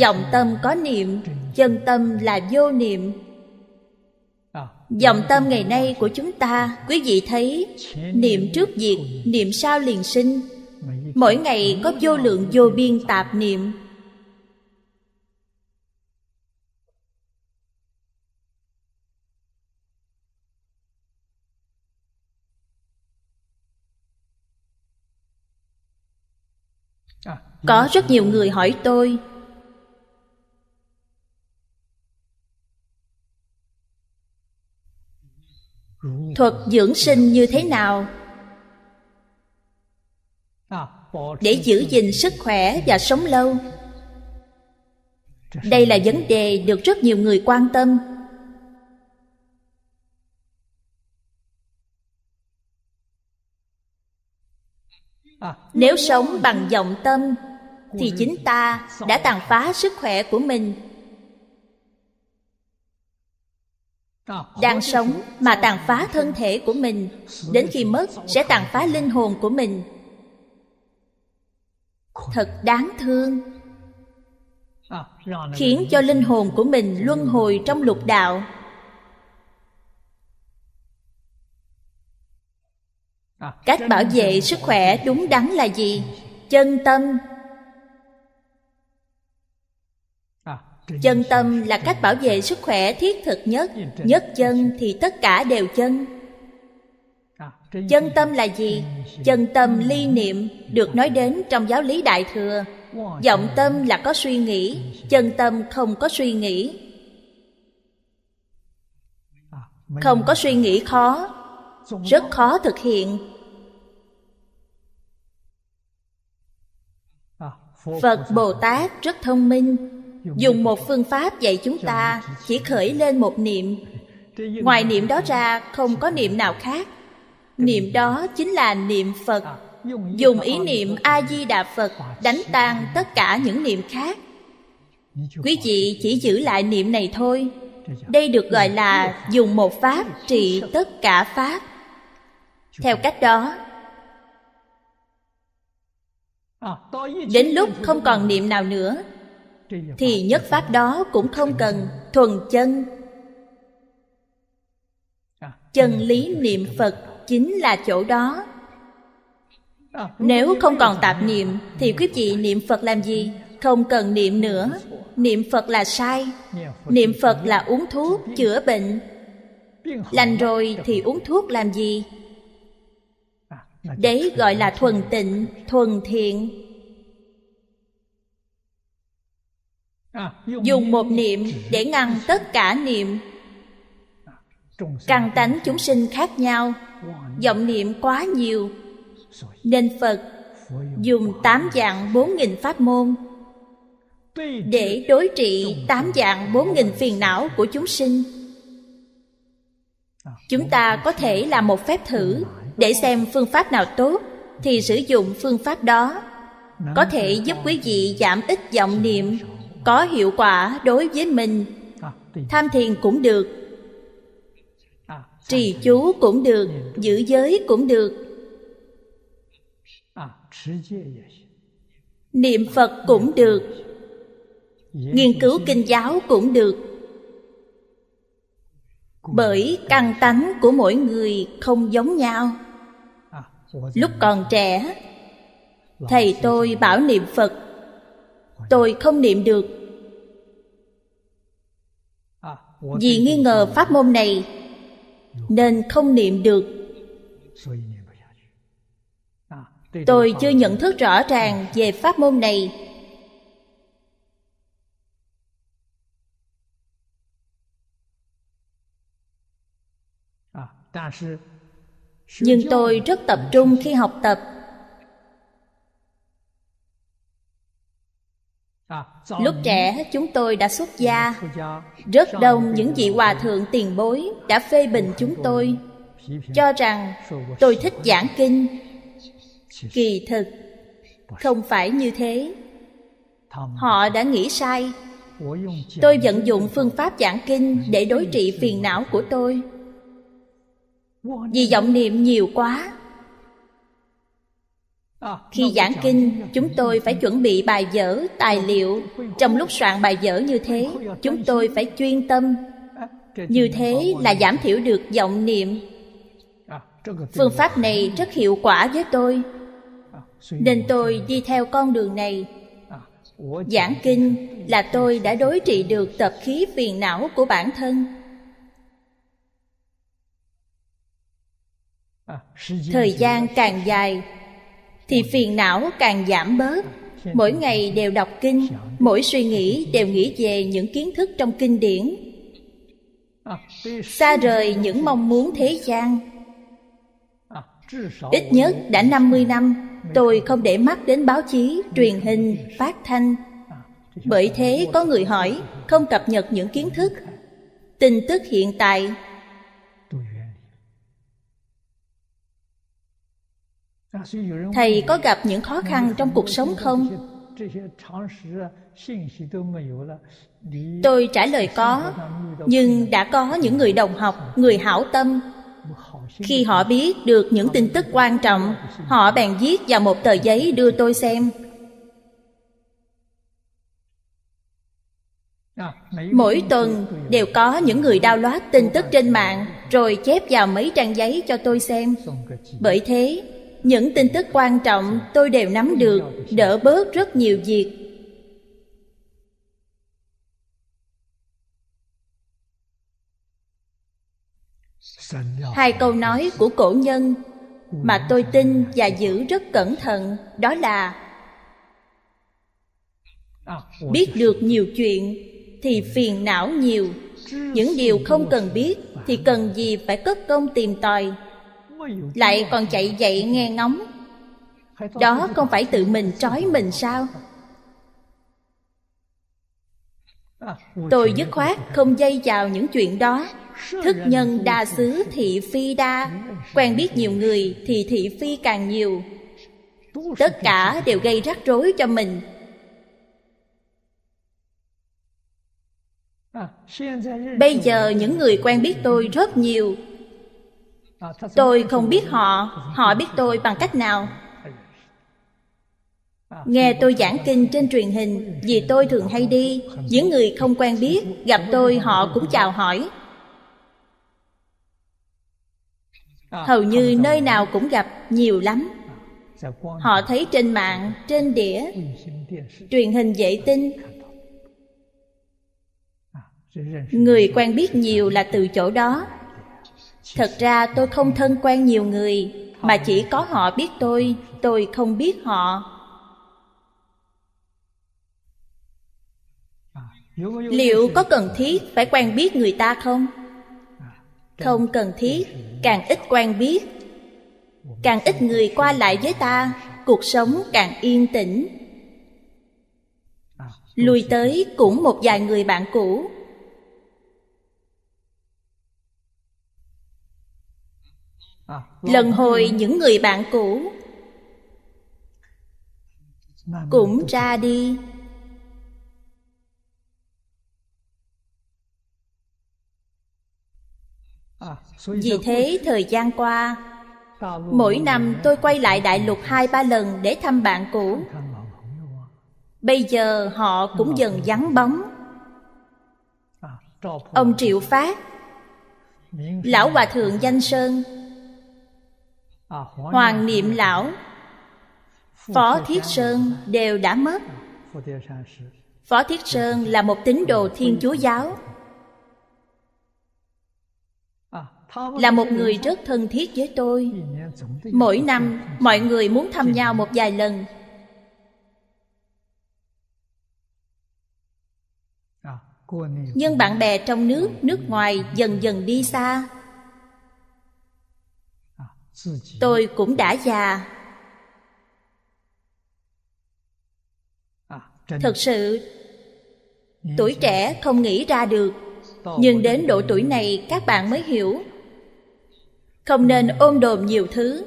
vọng tâm có niệm chân tâm là vô niệm dòng tâm ngày nay của chúng ta quý vị thấy niệm trước diệt niệm sau liền sinh mỗi ngày có vô lượng vô biên tạp niệm có rất nhiều người hỏi tôi thuật dưỡng sinh như thế nào để giữ gìn sức khỏe và sống lâu đây là vấn đề được rất nhiều người quan tâm nếu sống bằng vọng tâm thì chính ta đã tàn phá sức khỏe của mình đang sống mà tàn phá thân thể của mình đến khi mất sẽ tàn phá linh hồn của mình thật đáng thương khiến cho linh hồn của mình luân hồi trong lục đạo cách bảo vệ sức khỏe đúng đắn là gì chân tâm chân tâm là cách bảo vệ sức khỏe thiết thực nhất nhất chân thì tất cả đều chân chân tâm là gì chân tâm ly niệm được nói đến trong giáo lý đại thừa vọng tâm là có suy nghĩ chân tâm không có suy nghĩ không có suy nghĩ khó rất khó thực hiện phật bồ tát rất thông minh dùng một phương pháp dạy chúng ta chỉ khởi lên một niệm ngoài niệm đó ra không có niệm nào khác niệm đó chính là niệm phật à, dùng ý niệm a di đà phật đánh tan tất cả những niệm khác quý vị chỉ giữ lại niệm này thôi đây được gọi là dùng một pháp trị tất cả pháp theo cách đó à, đến lúc không còn niệm nào nữa thì nhất pháp đó cũng không cần thuần chân à, chân lý niệm phật chính là chỗ đó nếu không còn tạp niệm thì quý vị niệm phật làm gì không cần niệm nữa niệm phật là sai niệm phật là uống thuốc chữa bệnh lành rồi thì uống thuốc làm gì đấy gọi là thuần tịnh thuần thiện dùng một niệm để ngăn tất cả niệm căn tánh chúng sinh khác nhau vọng niệm quá nhiều nên phật dùng tám dạng bốn nghìn pháp môn để đối trị tám dạng bốn nghìn phiền não của chúng sinh chúng ta có thể làm một phép thử để xem phương pháp nào tốt thì sử dụng phương pháp đó có thể giúp quý vị giảm ít vọng niệm có hiệu quả đối với mình tham thiền cũng được trì chú cũng được giữ giới cũng được à, niệm phật cũng được nghiên cứu kinh giáo cũng được bởi căn tánh của mỗi người không giống nhau à, lúc còn trẻ thầy tôi bảo niệm phật tôi không niệm được à, vì nghi ngờ pháp môn này nên không niệm được tôi chưa nhận thức rõ ràng về pháp môn này nhưng tôi rất tập trung khi học tập Lúc trẻ chúng tôi đã xuất gia Rất đông những vị hòa thượng tiền bối đã phê bình chúng tôi Cho rằng tôi thích giảng kinh Kỳ thực không phải như thế Họ đã nghĩ sai Tôi vận dụng phương pháp giảng kinh để đối trị phiền não của tôi Vì vọng niệm nhiều quá Ờ, khi giảng kinh chúng tôi phải chuẩn bị bài vở tài liệu trong lúc soạn bài vở như thế chúng tôi phải chuyên tâm như thế là giảm thiểu được vọng niệm phương pháp này rất hiệu quả với tôi nên tôi đi theo con đường này giảng kinh là tôi đã đối trị được tập khí phiền não của bản thân thời gian càng dài thì phiền não càng giảm bớt mỗi ngày đều đọc kinh mỗi suy nghĩ đều nghĩ về những kiến thức trong kinh điển xa rời những mong muốn thế gian ít nhất đã 50 năm tôi không để mắt đến báo chí truyền hình phát thanh bởi thế có người hỏi không cập nhật những kiến thức tin tức hiện tại thầy có gặp những khó ừ. khăn trong cuộc sống không tôi trả lời có nhưng đã có những người đồng học người hảo tâm khi họ biết được những tin tức quan trọng họ bèn viết vào một tờ giấy đưa tôi xem mỗi tuần đều có những người đao loát tin tức trên mạng rồi chép vào mấy trang giấy cho tôi xem bởi thế những tin tức quan trọng tôi đều nắm được đỡ bớt rất nhiều việc hai câu nói của cổ nhân mà tôi tin và giữ rất cẩn thận đó là biết được nhiều chuyện thì phiền não nhiều những điều không cần biết thì cần gì phải cất công tìm tòi lại còn chạy dậy nghe ngóng đó không phải tự mình trói mình sao tôi dứt khoát không dây vào những chuyện đó thức nhân đa xứ thị phi đa quen biết nhiều người thì thị phi càng nhiều tất cả đều gây rắc rối cho mình bây giờ những người quen biết tôi rất nhiều À, tôi không biết họ họ biết tôi bằng cách nào à, nghe tôi giảng kinh trên truyền hình vì tôi thường hay đi những người không quen biết gặp tôi họ cũng chào hỏi à, hầu như nơi nào cũng gặp nhiều lắm họ thấy trên mạng trên đĩa truyền hình vệ tinh người quen biết nhiều là từ chỗ đó Thật ra tôi không thân quen nhiều người Mà chỉ có họ biết tôi Tôi không biết họ Liệu có cần thiết phải quen biết người ta không? Không cần thiết Càng ít quen biết Càng ít người qua lại với ta Cuộc sống càng yên tĩnh Lùi tới cũng một vài người bạn cũ À, lần hồi những người bạn cũ cũng ra đi à, vì thế thời gian qua mỗi năm tôi quay lại đại lục hai ba lần để thăm bạn cũ à? bây giờ họ cũng dần vắng bóng ông triệu phát lão hòa thượng danh sơn Ờ, hoàng niệm lão phó thiết sơn đều đã mất ờ, phó thiết sơn là một tín đồ thiên chúa giáo ờ, là một người rất thân thiết với tôi mỗi năm mọi người muốn thăm nhau một vài lần nhưng bạn bè trong nước nước ngoài dần dần đi xa tôi cũng đã già à, thật sự tuổi trẻ không nghĩ ra được nhưng đến độ tuổi này các bạn mới hiểu không nên ừ. ôm đồm nhiều thứ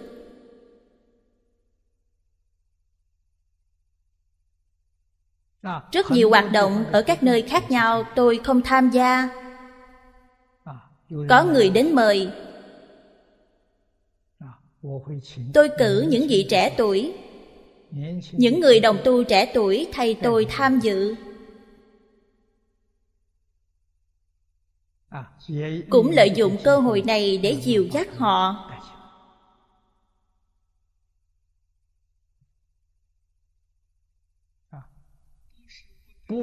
à, rất nhiều hoạt động ở các nơi khác nhau tôi không tham gia à, có người đến mời tôi cử những vị trẻ tuổi những người đồng tu trẻ tuổi thầy tôi tham dự cũng lợi dụng cơ hội này để dìu dắt họ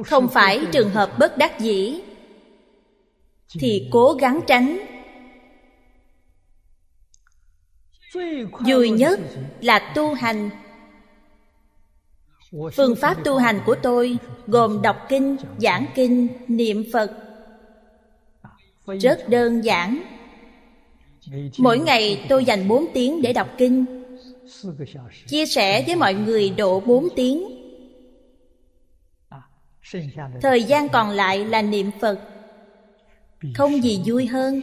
không phải trường hợp bất đắc dĩ thì cố gắng tránh vui nhất là tu hành phương pháp tu hành của tôi gồm đọc kinh giảng kinh niệm phật rất đơn giản mỗi ngày tôi dành 4 tiếng để đọc kinh chia sẻ với mọi người độ 4 tiếng thời gian còn lại là niệm phật không gì vui hơn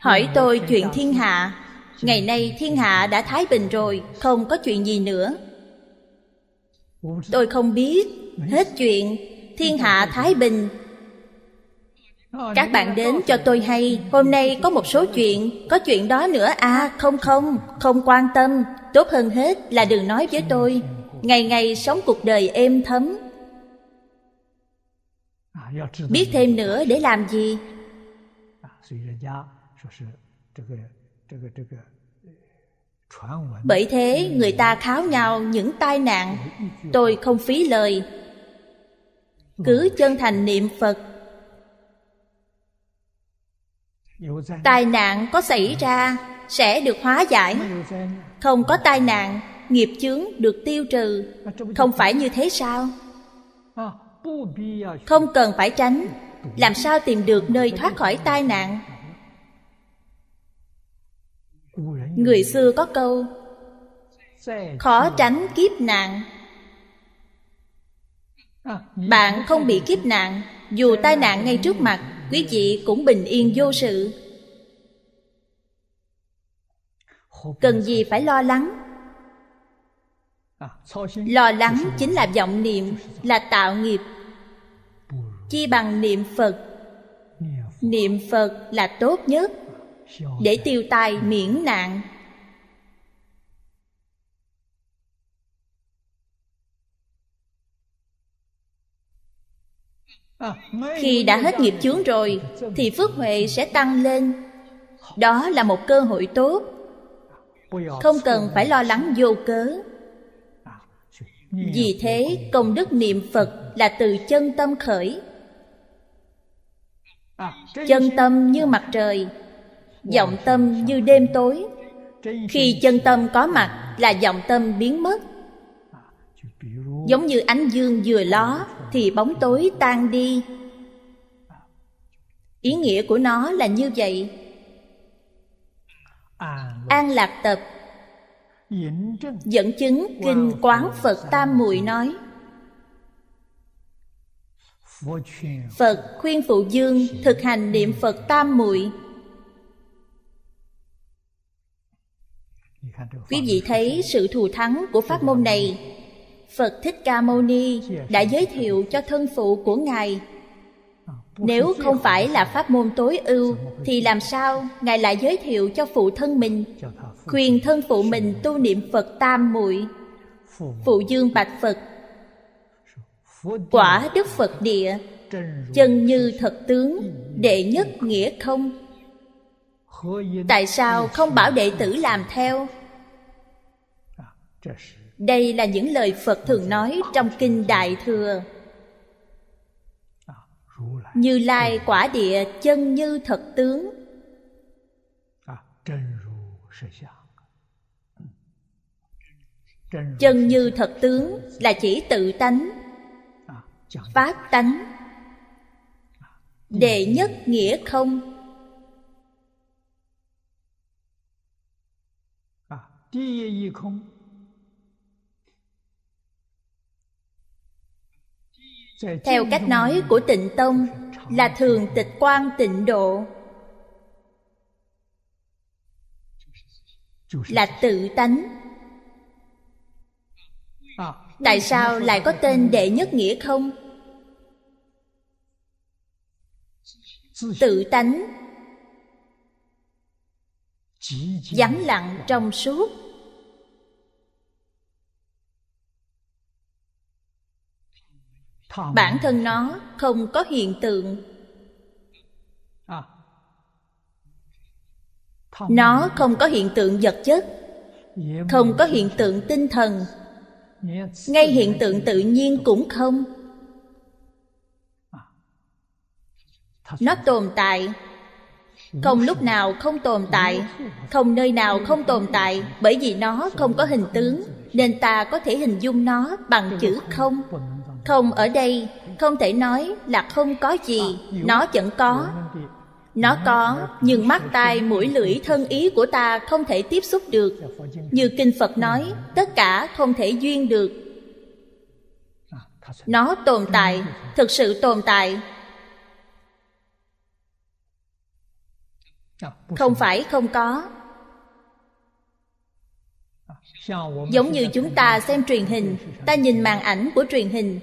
Hỏi tôi chuyện thiên hạ Ngày nay thiên hạ đã thái bình rồi Không có chuyện gì nữa Tôi không biết Hết chuyện Thiên hạ thái bình Các bạn đến cho tôi hay Hôm nay có một số chuyện Có chuyện đó nữa à không không Không quan tâm Tốt hơn hết là đừng nói với tôi Ngày ngày sống cuộc đời êm thấm Biết thêm nữa để làm gì 所以人家说是这个这个这个。bởi thế người ta kháo nhau những tai nạn tôi không phí lời cứ chân thành niệm phật tai nạn có xảy à. ra sẽ được hóa giải không có tai à. nạn nghiệp chướng được tiêu trừ à, không phải như thế sao không cần phải tránh làm sao tìm được nơi thoát khỏi tai nạn người xưa có câu khó tránh kiếp nạn bạn không bị kiếp nạn dù tai nạn ngay trước mặt quý vị cũng bình yên vô sự cần gì phải lo lắng lo lắng chính là vọng niệm là tạo nghiệp chi bằng niệm phật niệm phật là tốt nhất để tiêu tài miễn nạn khi đã hết nghiệp chướng rồi thì phước huệ sẽ tăng lên đó là một cơ hội tốt không cần phải lo lắng vô cớ vì thế công đức niệm phật là từ chân tâm khởi chân tâm như mặt trời vọng tâm như đêm tối khi chân tâm có mặt là vọng tâm biến mất giống như ánh dương vừa ló thì bóng tối tan đi ý nghĩa của nó là như vậy an lạc tập dẫn chứng kinh quán phật tam muội nói Phật khuyên Phụ Dương thực hành niệm Phật tam muội Quý vị thấy sự thù thắng của pháp môn này Phật Thích Ca Mâu Ni đã giới thiệu cho thân phụ của Ngài Nếu không phải là pháp môn tối ưu Thì làm sao Ngài lại giới thiệu cho phụ thân mình Khuyên thân phụ mình tu niệm Phật Tam muội Phụ Dương Bạch Phật quả đức phật địa chân như thật tướng đệ nhất nghĩa không tại sao không bảo đệ tử làm theo đây là những lời phật thường nói trong kinh đại thừa như lai quả địa chân như thật tướng chân như thật tướng là chỉ tự tánh pháp tánh đệ nhất nghĩa không à, theo cách nói của tịnh tông là thường tịch quan tịnh độ là tự tánh à, tại sao lại có tên đệ nhất nghĩa không tự tánh vắng lặng trong suốt bản thân nó không có hiện tượng nó không có hiện tượng vật chất không có hiện tượng tinh thần ngay hiện tượng tự nhiên cũng không nó tồn tại không lúc nào không tồn tại không nơi nào không tồn tại bởi vì nó không có hình tướng nên ta có thể hình dung nó bằng chữ không không ở đây không thể nói là không có gì nó vẫn có nó có nhưng mắt tai mũi lưỡi thân ý của ta không thể tiếp xúc được như kinh phật nói tất cả không thể duyên được nó tồn tại thực sự tồn tại không phải không có giống như chúng ta xem truyền hình ta nhìn màn ảnh của truyền hình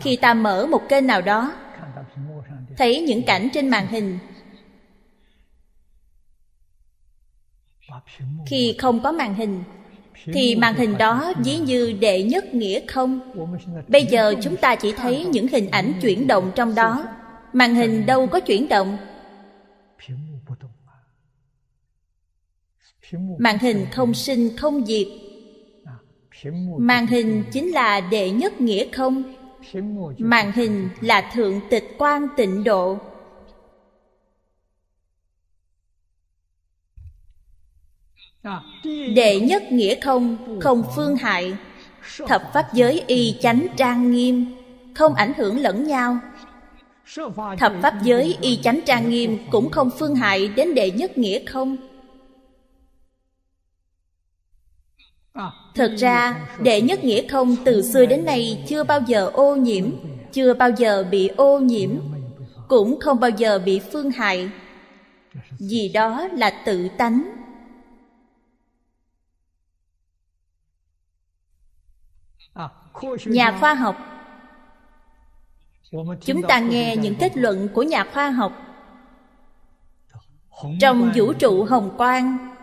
khi ta mở một kênh nào đó thấy những cảnh trên màn hình khi không có màn hình thì màn hình đó ví như đệ nhất nghĩa không bây giờ chúng ta chỉ thấy những hình ảnh chuyển động trong đó màn hình đâu có chuyển động màn hình không sinh không diệt màn hình chính là đệ nhất nghĩa không màn hình là thượng tịch quan tịnh độ đệ nhất nghĩa không không phương hại thập pháp giới y chánh trang nghiêm không ảnh hưởng lẫn nhau thập pháp giới y chánh trang nghiêm cũng không phương hại đến đệ nhất nghĩa không thật ra đệ nhất nghĩa không từ xưa đến nay chưa bao giờ ô nhiễm chưa bao giờ bị ô nhiễm cũng không bao giờ bị phương hại vì đó là tự tánh nhà khoa học chúng ta nghe những kết luận của nhà khoa học trong vũ trụ hồng quang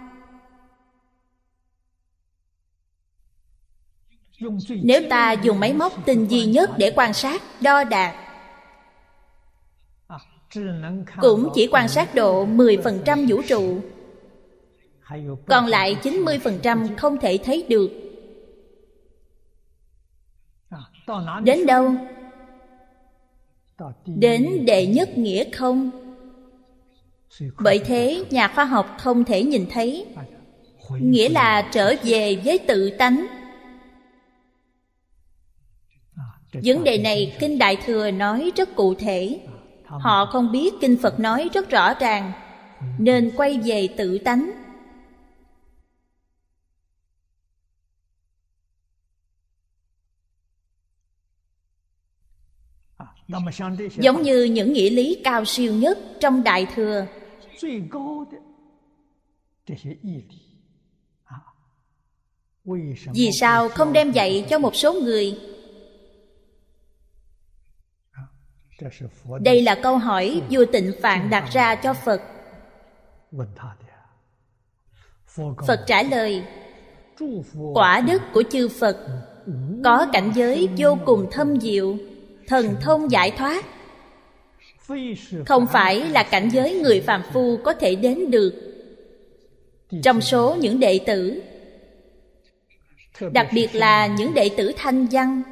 nếu ta dùng máy móc tinh vi nhất để quan sát đo đạt cũng chỉ quan sát độ 10% vũ trụ còn lại 90% không thể thấy được đến đâu đến đệ nhất nghĩa không bởi thế nhà khoa học không thể nhìn thấy nghĩa là trở về với tự tánh vấn đề này kinh đại thừa nói rất cụ thể họ không biết kinh phật nói rất rõ ràng ừ. nên quay về tự tánh à, giống như những nghĩa lý cao siêu nhất trong đại thừa à, vì sao không đem dạy cho một số người đây là câu hỏi vua tịnh phạn đặt ra cho phật phật trả lời quả đức của chư phật có cảnh giới vô cùng thâm diệu thần thông giải thoát không phải là cảnh giới người phàm phu có thể đến được trong số những đệ tử đặc biệt là những đệ tử thanh văn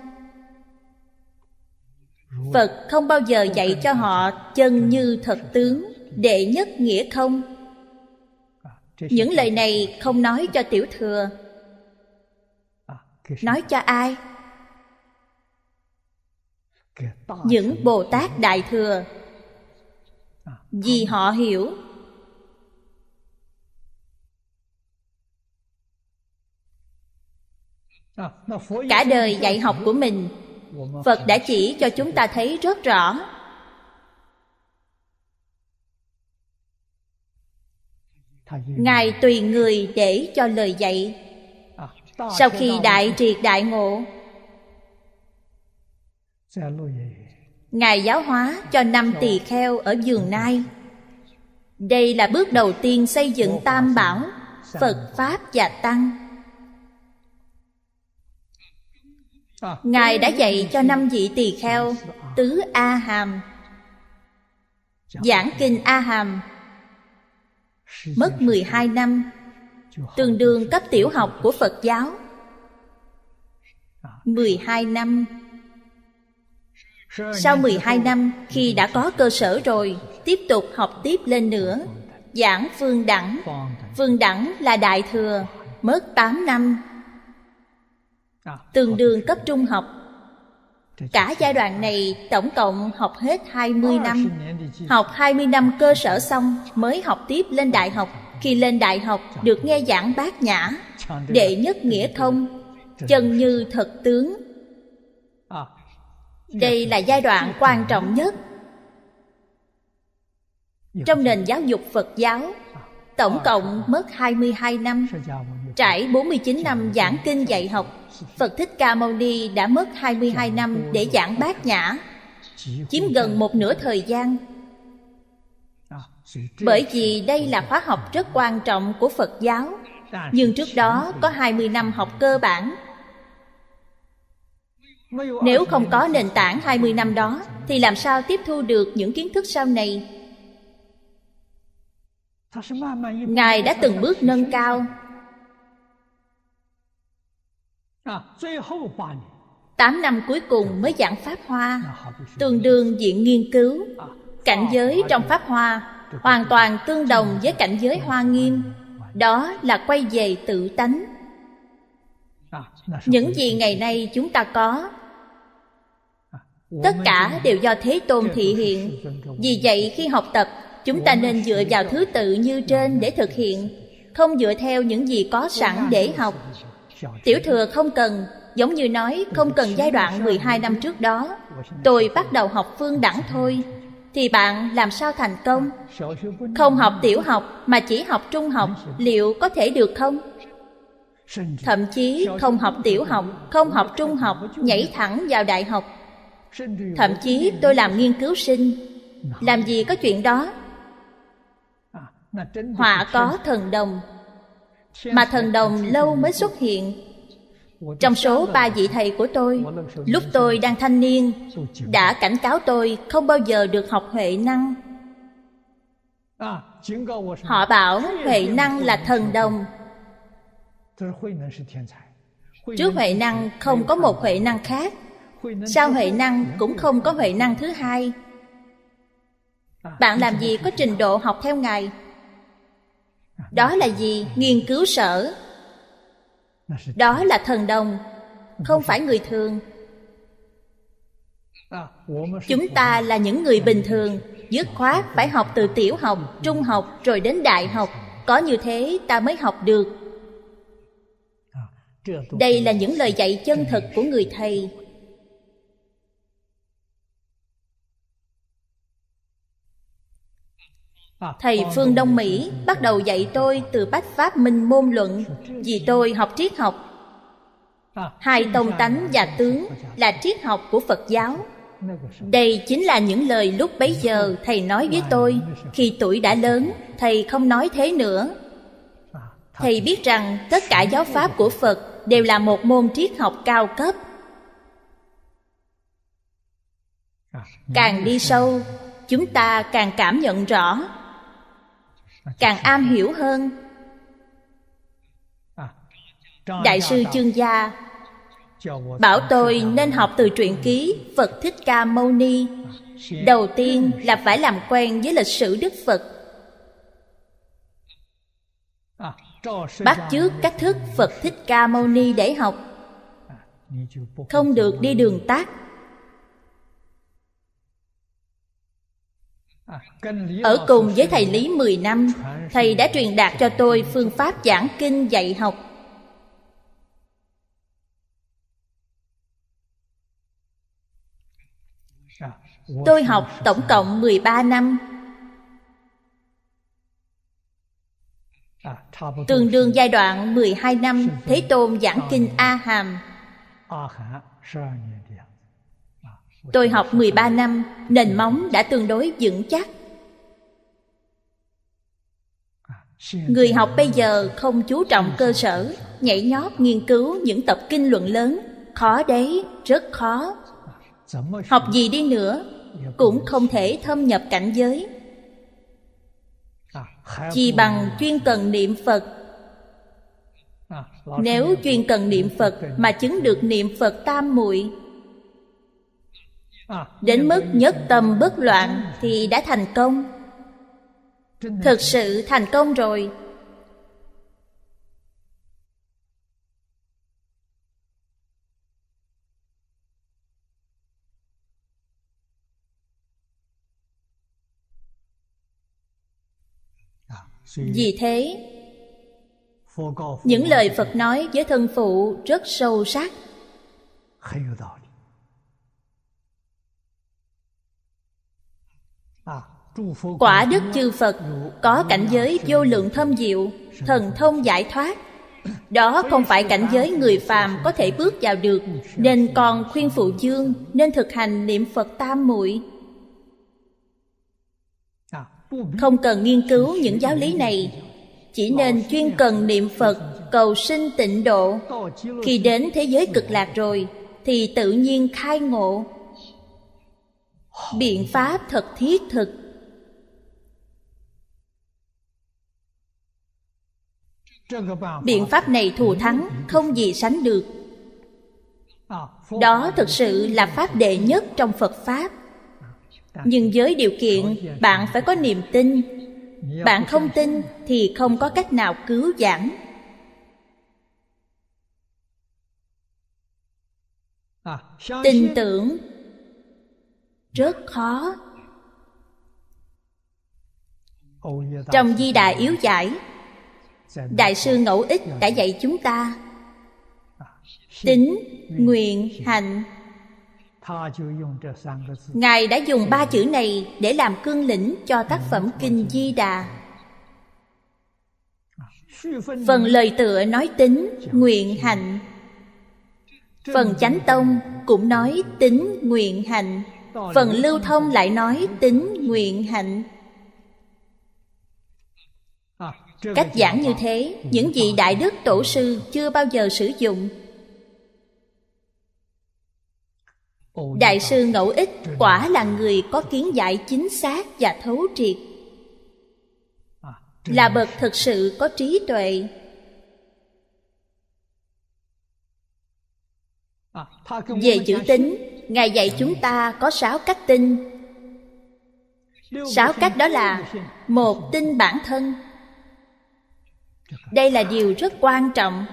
phật không bao giờ dạy cho họ chân như thật tướng đệ nhất nghĩa không những lời này không nói cho tiểu thừa nói cho ai những bồ tát đại thừa vì họ hiểu cả đời dạy học của mình phật đã chỉ cho chúng ta thấy rất rõ ngài tùy người để cho lời dạy à, sau khi đại triệt đại ngộ ngài giáo hóa cho năm tỳ kheo ở giường nai đây là bước đầu tiên xây dựng tam bảo phật pháp và tăng Ngài đã dạy cho năm vị tỳ kheo Tứ A Hàm Giảng kinh A Hàm Mất 12 năm Tương đương cấp tiểu học của Phật giáo 12 năm Sau 12 năm khi đã có cơ sở rồi Tiếp tục học tiếp lên nữa Giảng Phương Đẳng Phương Đẳng là Đại Thừa Mất 8 năm tương đương cấp trung học Cả giai đoạn này tổng cộng học hết 20 năm Học 20 năm cơ sở xong mới học tiếp lên đại học Khi lên đại học được nghe giảng bát nhã Đệ nhất nghĩa thông Chân như thật tướng Đây là giai đoạn quan trọng nhất Trong nền giáo dục Phật giáo Tổng cộng mất 22 năm Trải 49 năm giảng kinh dạy học Phật Thích Ca Mâu Ni đã mất 22 năm để giảng bát nhã Chiếm gần một nửa thời gian Bởi vì đây là khóa học rất quan trọng của Phật giáo Nhưng trước đó có 20 năm học cơ bản Nếu không có nền tảng 20 năm đó Thì làm sao tiếp thu được những kiến thức sau này ngài đã từng bước nâng cao tám năm cuối cùng mới giảng pháp hoa tương đương diện nghiên cứu cảnh giới trong pháp hoa hoàn toàn tương đồng với cảnh giới hoa nghiêm đó là quay về tự tánh những gì ngày nay chúng ta có tất cả đều do thế tôn thị hiện vì vậy khi học tập chúng ta nên dựa vào thứ tự như trên để thực hiện không dựa theo những gì có sẵn để học tiểu thừa không cần giống như nói không cần giai đoạn 12 năm trước đó tôi bắt đầu học phương đẳng thôi thì bạn làm sao thành công không học tiểu học mà chỉ học trung học liệu có thể được không thậm chí không học tiểu học không học trung học nhảy thẳng vào đại học thậm chí tôi làm nghiên cứu sinh làm gì có chuyện đó họa có thần đồng mà thần đồng lâu mới xuất hiện trong số ba vị thầy của tôi lúc tôi đang thanh niên đã cảnh cáo tôi không bao giờ được học huệ năng à, họ bảo huệ năng là thần đồng trước huệ năng không có một huệ năng khác sau huệ năng cũng không có huệ năng thứ hai à, bạn làm gì có trình độ học theo ngài đó là gì nghiên cứu sở đó là thần đồng không phải người thường à, chúng ta là những người bình thường dứt khoát phải học từ tiểu học trung học rồi đến đại học có như thế ta mới học được à, đây là những lời dạy chân thực của người thầy thầy phương đông mỹ bắt đầu dạy tôi từ bách pháp minh môn luận vì tôi học triết học hai tông tánh và tướng là triết học của phật giáo đây chính là những lời lúc bấy giờ thầy nói với tôi khi tuổi đã lớn thầy không nói thế nữa thầy biết rằng tất cả giáo pháp của phật đều là một môn triết học cao cấp càng đi sâu chúng ta càng cảm nhận rõ càng am hiểu hơn à, đại sư chương gia bảo tôi nên học từ truyện ký phật thích ca mâu ni đầu tiên là phải làm quen với lịch sử đức phật à, bắt chước cách thức phật thích ca mâu ni để học à, không được đi đường tắt Ở cùng với thầy Lý 10 năm Thầy đã truyền đạt cho tôi phương pháp giảng kinh dạy học Tôi học tổng cộng 13 năm à, Tương đương giai đoạn 12 năm Thế Tôn giảng kinh A Hàm Tôi học 13 năm, nền móng đã tương đối vững chắc. Người học bây giờ không chú trọng cơ sở, nhảy nhót nghiên cứu những tập kinh luận lớn, khó đấy, rất khó. Học gì đi nữa, cũng không thể thâm nhập cảnh giới. Chỉ bằng chuyên cần niệm Phật nếu chuyên cần niệm Phật mà chứng được niệm Phật tam muội đến mức nhất tâm bất loạn thì đã thành công thực sự thành công rồi vì thế những lời phật nói với thân phụ rất sâu sắc quả đức chư phật có cảnh giới vô lượng thâm diệu thần thông giải thoát đó không phải cảnh giới người phàm có thể bước vào được nên còn khuyên phụ dương nên thực hành niệm phật tam muội không cần nghiên cứu những giáo lý này chỉ nên chuyên cần niệm phật cầu sinh tịnh độ khi đến thế giới cực lạc rồi thì tự nhiên khai ngộ biện pháp thật thiết thực biện pháp này thù thắng không gì sánh được đó thực sự là pháp đệ nhất trong phật pháp nhưng với điều kiện bạn phải có niềm tin bạn không tin thì không có cách nào cứu giảng tin tưởng rất khó trong di đà yếu giải đại sư ngẫu ích đã dạy chúng ta tính nguyện hạnh ngài đã dùng ba chữ này để làm cương lĩnh cho tác phẩm kinh di đà phần lời tựa nói tính nguyện hạnh phần chánh tông cũng nói tính nguyện hạnh phần lưu thông lại nói tính nguyện hạnh cách giảng như thế những vị đại đức tổ sư chưa bao giờ sử dụng đại sư ngẫu ích quả là người có kiến giải chính xác và thấu triệt là bậc thực sự có trí tuệ về chữ tính ngài dạy chúng ta có sáu cách tinh sáu cách đó là một tinh bản thân đây là điều rất quan trọng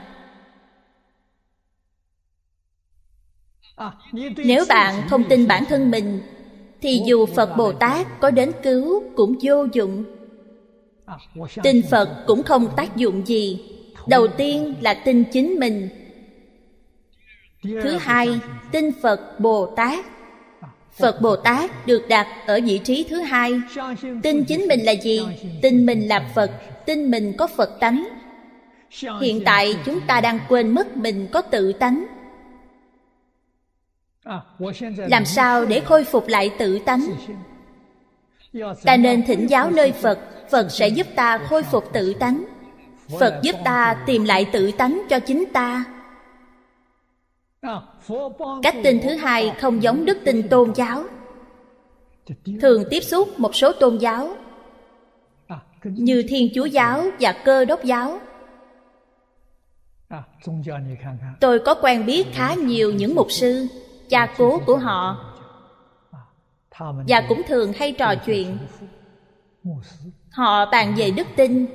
nếu bạn không tin bản thân mình thì dù phật bồ tát có đến cứu cũng vô dụng tin phật cũng không tác dụng gì đầu tiên là tin chính mình thứ hai tin phật bồ tát phật bồ tát được đặt ở vị trí thứ hai tin chính mình là gì tin mình là phật tin mình có phật tánh hiện tại chúng ta đang quên mất mình có tự tánh làm sao để khôi phục lại tự tánh ta nên thỉnh giáo nơi phật phật sẽ giúp ta khôi phục tự tánh phật giúp ta tìm lại tự tánh cho chính ta cách tin thứ hai không giống đức tin tôn giáo thường tiếp xúc một số tôn giáo như thiên chúa giáo và cơ đốc giáo tôi có quen biết khá nhiều những mục sư cha cố của họ và cũng thường hay trò chuyện họ bàn về đức tin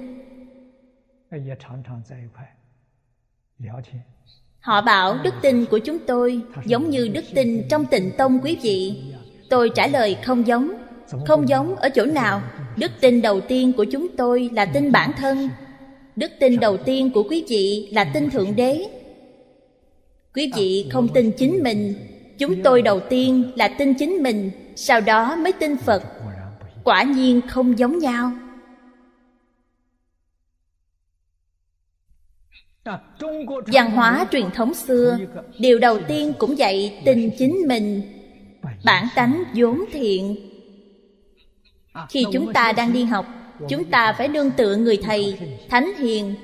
Họ bảo đức tin của chúng tôi giống như đức tin trong tịnh tông quý vị. Tôi trả lời không giống. Không giống ở chỗ nào? Đức tin đầu tiên của chúng tôi là tin bản thân. Đức tin đầu tiên của quý vị là tin Thượng Đế. Quý vị không tin chính mình. Chúng tôi đầu tiên là tin chính mình, sau đó mới tin Phật. Quả nhiên không giống nhau. văn hóa truyền thống xưa điều đầu tiên cũng dạy tình chính mình bản tánh vốn thiện khi chúng ta đang đi học chúng ta phải nương tựa người thầy thánh hiền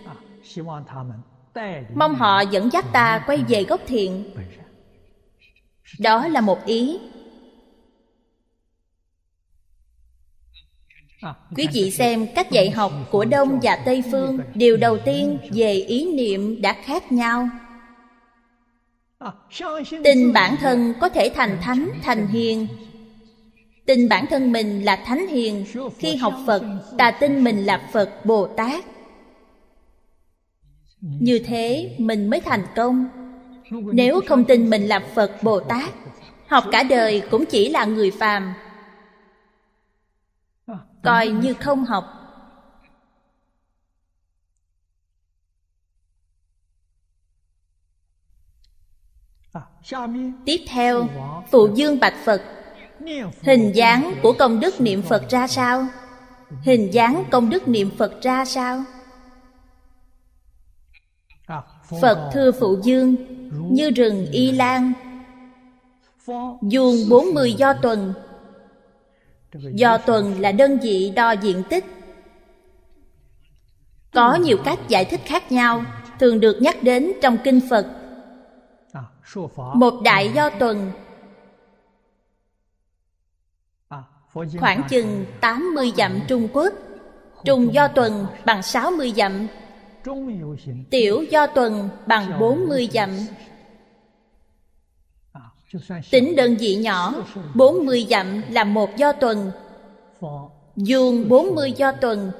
mong họ dẫn dắt ta quay về gốc thiện đó là một ý À, Quý vị xem cách dạy học của Đông và Tây Phương Điều đầu tiên về ý niệm đã khác nhau à, Tin bản thân có thể thành thánh, thành hiền Tin bản thân mình là thánh hiền Khi học Phật, ta tin mình là Phật Bồ Tát Như thế mình mới thành công Nếu không tin mình là Phật Bồ Tát Học cả đời cũng chỉ là người phàm coi như không học tiếp theo phụ dương bạch phật hình dáng của công đức niệm phật ra sao hình dáng công đức niệm phật ra sao phật thưa phụ dương như rừng y lan bốn mươi do tuần do tuần là đơn vị đo diện tích có nhiều cách giải thích khác nhau thường được nhắc đến trong kinh phật à, một đại do tuần à, khoảng chừng 80 dặm Trung Quốc Trung do tuần bằng 60 dặm Tiểu do tuần bằng 40 dặm Tính đơn vị nhỏ 40 dặm là một do tuần Vuông 40 do tuần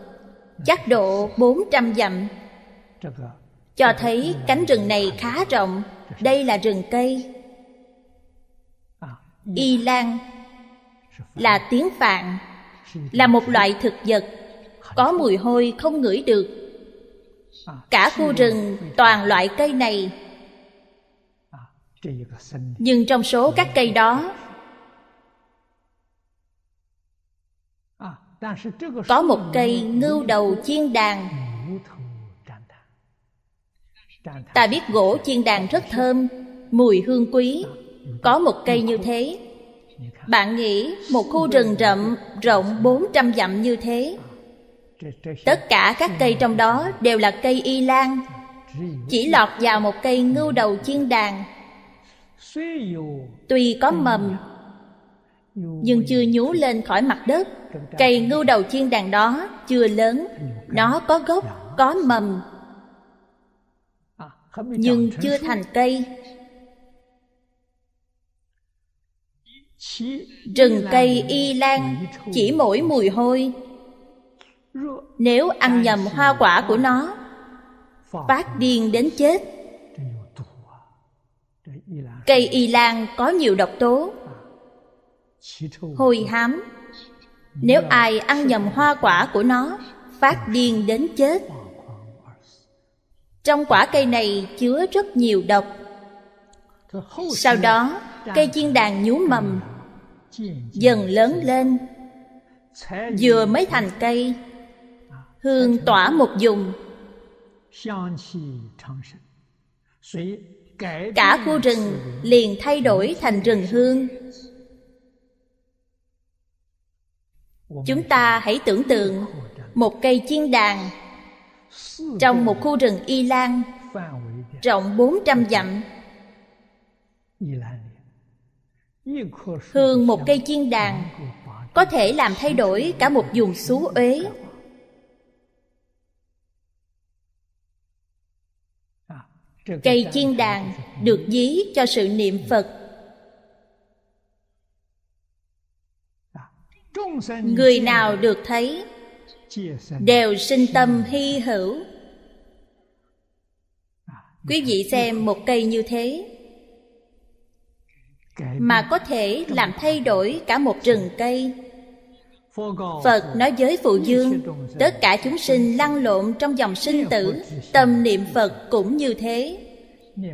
Chắc độ 400 dặm Cho thấy cánh rừng này khá rộng Đây là rừng cây Y Lan Là tiếng Phạn Là một loại thực vật Có mùi hôi không ngửi được Cả khu rừng toàn loại cây này nhưng trong số các cây đó à, có một cây ngưu đầu chiên đàn ta biết gỗ chiên đàn rất thơm mùi hương quý có một cây như thế bạn nghĩ một khu rừng rậm rộng 400 dặm như thế à, Tất cả các cây trong đó đều là cây y lan Chỉ lọt vào một cây ngưu đầu chiên đàn tuy có mầm nhưng chưa nhú lên khỏi mặt đất cây ngưu đầu chiên đàn đó chưa lớn nó có gốc có mầm à, nhưng chưa thành cây rừng cây y lan chỉ mỗi mùi hôi nếu ăn nhầm hoa quả của nó phát điên đến chết cây y lan có nhiều độc tố hôi hám nếu ai ăn nhầm hoa quả của nó phát điên đến chết trong quả cây này chứa rất nhiều độc sau đó cây chiên đàn nhú mầm dần lớn lên vừa mới thành cây hương tỏa một vùng cả khu rừng liền thay đổi thành rừng hương chúng ta hãy tưởng tượng một cây chiên đàn trong một khu rừng y lan rộng 400 dặm hương một cây chiên đàn có thể làm thay đổi cả một vùng xú uế cây chiên đàn được dí cho sự niệm phật người nào được thấy đều sinh tâm hy hữu quý vị xem một cây như thế mà có thể làm thay đổi cả một rừng cây phật nói với phụ dương tất cả chúng sinh lăn lộn trong dòng sinh tử tâm niệm phật cũng như thế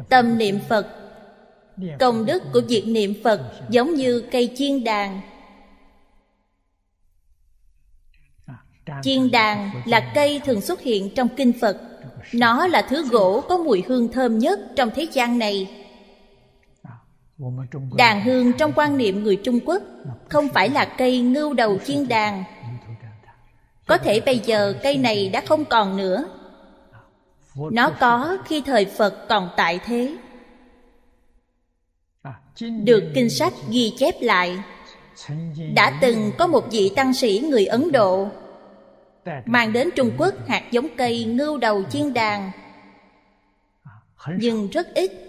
tâm niệm phật công đức của việc niệm phật giống như cây chiên đàn chiên đàn là cây thường xuất hiện trong kinh phật nó là thứ gỗ có mùi hương thơm nhất trong thế gian này đàn hương trong quan niệm người trung quốc không phải là cây ngưu đầu chiên đàn có thể bây giờ cây này đã không còn nữa nó có khi thời phật còn tại thế được kinh sách ghi chép lại đã từng có một vị tăng sĩ người ấn độ mang đến trung quốc hạt giống cây ngưu đầu chiên đàn nhưng rất ít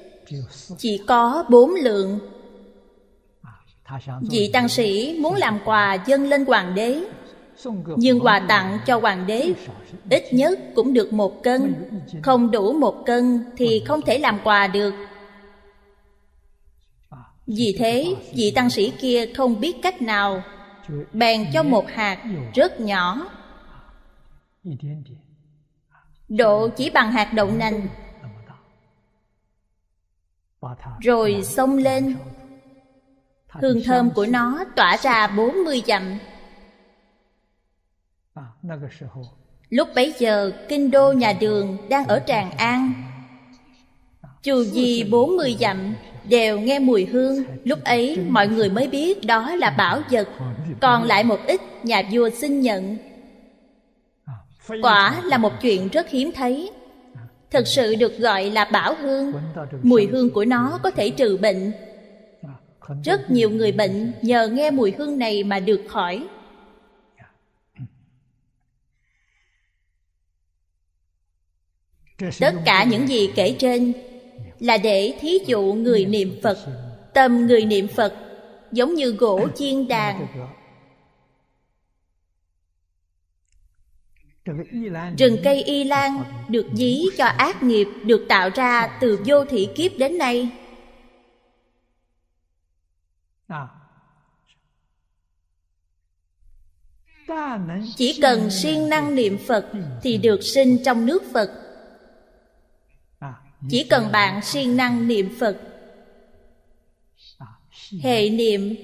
chỉ có bốn lượng à, vị tăng sĩ muốn làm quà dâng lên hoàng đế nhưng quà tặng cho hoàng đế ít nhất cũng được một cân không đủ một cân thì không thể làm quà được vì thế vị tăng sĩ kia không biết cách nào bèn cho một hạt rất nhỏ độ chỉ bằng hạt đậu nành rồi xông lên hương thơm của nó tỏa ra bốn mươi dặm à, lúc bấy giờ kinh đô nhà đường đang ở tràng an dù gì bốn mươi dặm đều nghe mùi hương lúc ấy mọi người mới biết đó là bảo vật còn lại một ít nhà vua xin nhận à, quả là một chuyện rất hiếm thấy thật sự được gọi là bảo hương mùi hương của nó có thể trừ bệnh rất nhiều người bệnh nhờ nghe mùi hương này mà được khỏi tất cả những gì kể trên là để thí dụ người niệm phật tâm người niệm phật giống như gỗ chiên đàn Rừng cây y lan ờ, ờ. được dí cho ác nghiệp được tạo ra từ vô thị kiếp đến nay à. Chỉ cần siêng năng niệm Phật thì được sinh trong nước Phật à, Chỉ cần bạn siêng năng niệm Phật à, Hệ niệm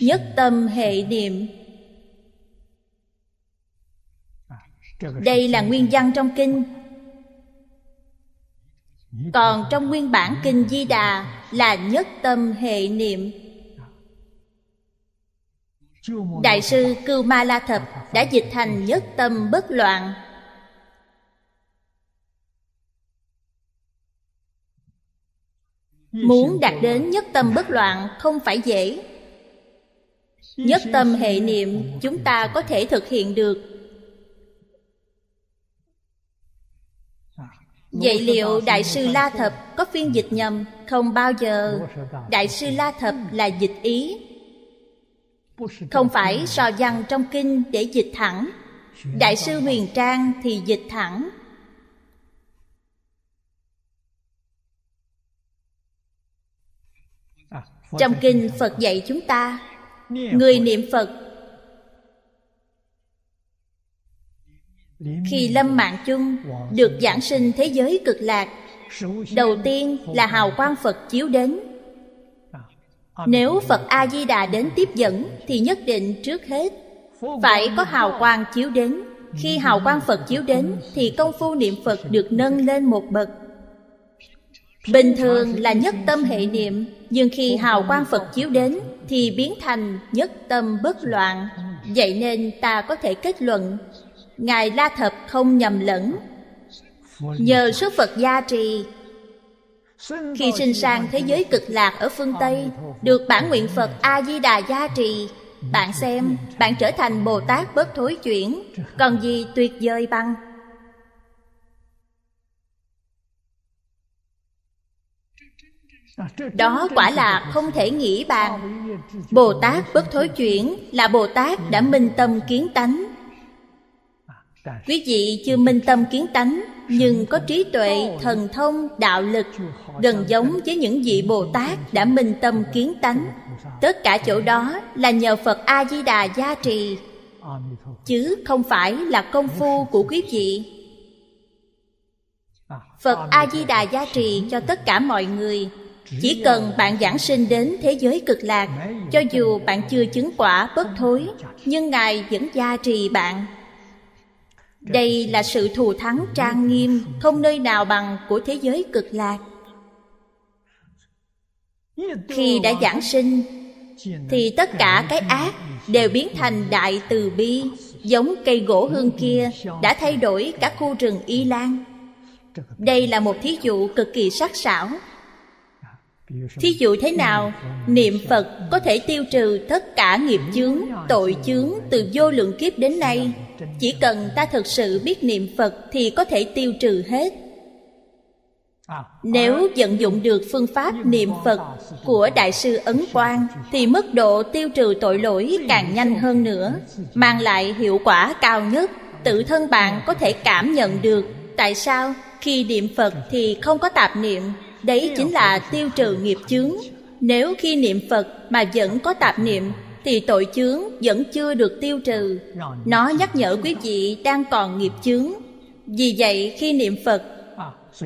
Nhất tâm hệ niệm đây là nguyên văn trong kinh còn trong nguyên bản kinh di đà là nhất tâm hệ niệm đại sư cưu ma la thập đã dịch thành nhất tâm bất loạn muốn đạt đến nhất tâm bất loạn không phải dễ nhất tâm hệ niệm chúng ta có thể thực hiện được Vậy liệu Đại sư La Thập có phiên dịch nhầm không bao giờ? Đại sư La Thập là dịch ý Không phải so văn trong kinh để dịch thẳng Đại sư Huyền Trang thì dịch thẳng à, Trong kinh Phật dạy chúng ta Người niệm Phật khi lâm mạng chung được giảng sinh thế giới cực lạc đầu tiên là hào quang phật chiếu đến nếu phật a di đà đến tiếp dẫn thì nhất định trước hết phải có hào quang chiếu đến khi hào quang phật chiếu đến thì công phu niệm phật được nâng lên một bậc bình thường là nhất tâm hệ niệm nhưng khi hào quang phật chiếu đến thì biến thành nhất tâm bất loạn vậy nên ta có thể kết luận Ngài La Thập không nhầm lẫn Nhờ số Phật gia trì Khi sinh sang thế giới cực lạc ở phương Tây Được bản nguyện Phật A-di-đà gia trì Bạn xem, bạn trở thành Bồ Tát bất thối chuyển Còn gì tuyệt vời bằng Đó quả là không thể nghĩ bàn Bồ Tát bất thối chuyển Là Bồ Tát đã minh tâm kiến tánh quý vị chưa minh tâm kiến tánh nhưng có trí tuệ thần thông đạo lực gần giống với những vị bồ tát đã minh tâm kiến tánh tất cả chỗ đó là nhờ phật a di đà gia trì chứ không phải là công phu của quý vị phật a di đà gia trì cho tất cả mọi người chỉ cần bạn giảng sinh đến thế giới cực lạc cho dù bạn chưa chứng quả bất thối nhưng ngài vẫn gia trì bạn đây là sự thù thắng trang nghiêm không nơi nào bằng của thế giới cực lạc khi đã giảng sinh thì tất cả cái ác đều biến thành đại từ bi giống cây gỗ hương kia đã thay đổi các khu rừng y lan đây là một thí dụ cực kỳ sắc sảo thí dụ thế nào niệm phật có thể tiêu trừ tất cả nghiệp chướng tội chướng từ vô lượng kiếp đến nay chỉ cần ta thật sự biết niệm phật thì có thể tiêu trừ hết nếu vận dụng được phương pháp niệm phật của đại sư ấn quang thì mức độ tiêu trừ tội lỗi càng nhanh hơn nữa mang lại hiệu quả cao nhất tự thân bạn có thể cảm nhận được tại sao khi niệm phật thì không có tạp niệm đấy chính là tiêu trừ nghiệp chướng nếu khi niệm phật mà vẫn có tạp niệm thì tội chướng vẫn chưa được tiêu trừ nó nhắc nhở quý vị đang còn nghiệp chướng vì vậy khi niệm phật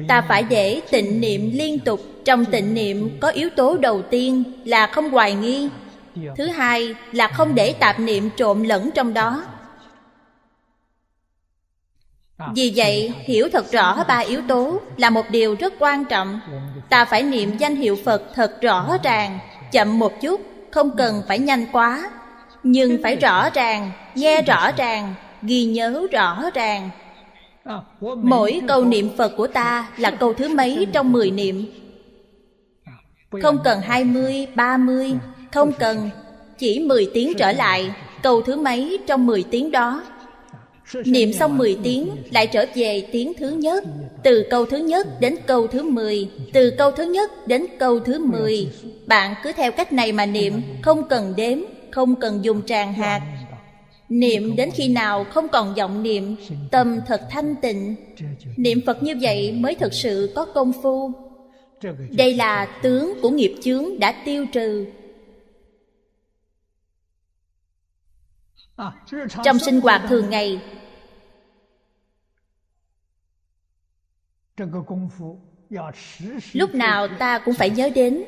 ta phải để tịnh niệm liên tục trong tịnh niệm có yếu tố đầu tiên là không hoài nghi thứ hai là không để tạp niệm trộn lẫn trong đó À, vì vậy hiểu thật rõ ba yếu tố là một điều rất quan trọng ta phải niệm danh hiệu phật thật rõ ràng chậm một chút không cần phải nhanh quá nhưng phải rõ ràng nghe rõ ràng ghi nhớ rõ ràng à, mỗi câu niệm phật của ta là câu thứ mấy trong mười niệm à, không cần hai mươi ba mươi Không cần Chỉ mười tiếng trở lại Câu thứ mấy trong mười tiếng đó Niệm xong 10 tiếng lại trở về tiếng thứ nhất Từ câu thứ nhất đến câu thứ 10 Từ câu thứ nhất đến câu thứ 10 Bạn cứ theo cách này mà niệm Không cần đếm, không cần dùng tràng hạt Niệm đến khi nào không còn giọng niệm Tâm thật thanh tịnh Niệm Phật như vậy mới thực sự có công phu Đây là tướng của nghiệp chướng đã tiêu trừ trong sinh hoạt thường ngày lúc nào ta cũng phải nhớ đến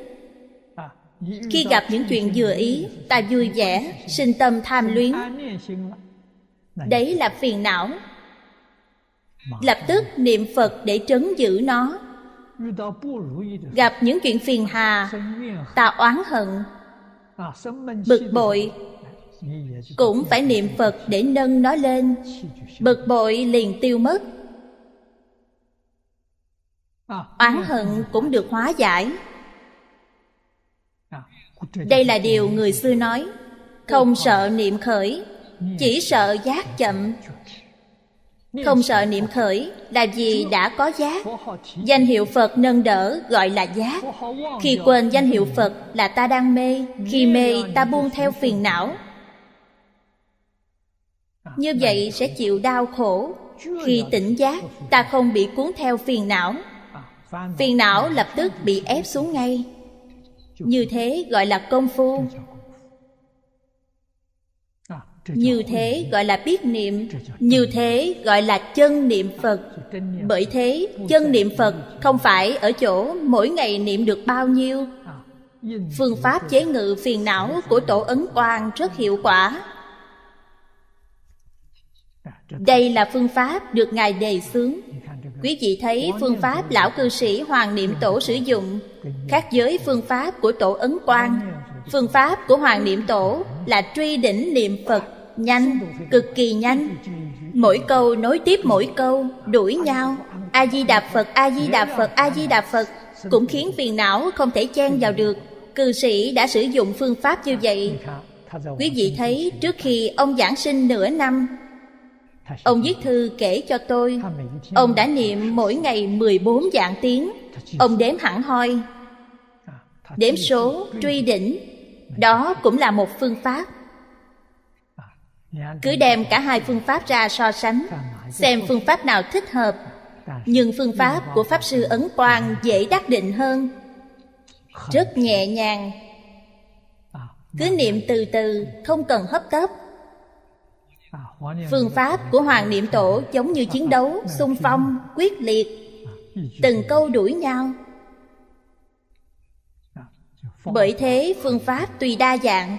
khi gặp những chuyện vừa ý ta vui vẻ sinh tâm tham luyến đấy là phiền não lập tức niệm phật để trấn giữ nó gặp những chuyện phiền hà ta oán hận bực bội cũng phải niệm phật để nâng nó lên bực bội liền tiêu mất oán hận cũng được hóa giải đây là điều người xưa nói không sợ niệm khởi chỉ sợ giác chậm không sợ niệm khởi là vì đã có giác danh hiệu phật nâng đỡ gọi là giác khi quên danh hiệu phật là ta đang mê khi mê ta buông theo phiền não như vậy sẽ chịu đau khổ khi tỉnh giác ta không bị cuốn theo phiền não phiền não lập tức bị ép xuống ngay như thế gọi là công phu như thế gọi là biết niệm như thế gọi là chân niệm phật bởi thế chân niệm phật không phải ở chỗ mỗi ngày niệm được bao nhiêu phương pháp chế ngự phiền não của tổ ấn quang rất hiệu quả đây là phương pháp được ngài đề xướng quý vị thấy phương pháp lão cư sĩ hoàng niệm tổ sử dụng khác với phương pháp của tổ ấn quang phương pháp của hoàng niệm tổ là truy đỉnh niệm phật nhanh cực kỳ nhanh mỗi câu nối tiếp mỗi câu đuổi nhau a di đà phật a di đà phật a di đà phật cũng khiến phiền não không thể chen vào được cư sĩ đã sử dụng phương pháp như vậy quý vị thấy trước khi ông giảng sinh nửa năm Ông viết thư kể cho tôi Ông đã niệm mỗi ngày 14 dạng tiếng Ông đếm hẳn hoi Đếm số, truy đỉnh Đó cũng là một phương pháp Cứ đem cả hai phương pháp ra so sánh Xem phương pháp nào thích hợp Nhưng phương pháp của Pháp Sư Ấn Quang dễ đắc định hơn Rất nhẹ nhàng Cứ niệm từ từ, không cần hấp tấp phương pháp của hoàng niệm tổ giống như chiến đấu xung phong quyết liệt từng câu đuổi nhau bởi thế phương pháp tùy đa dạng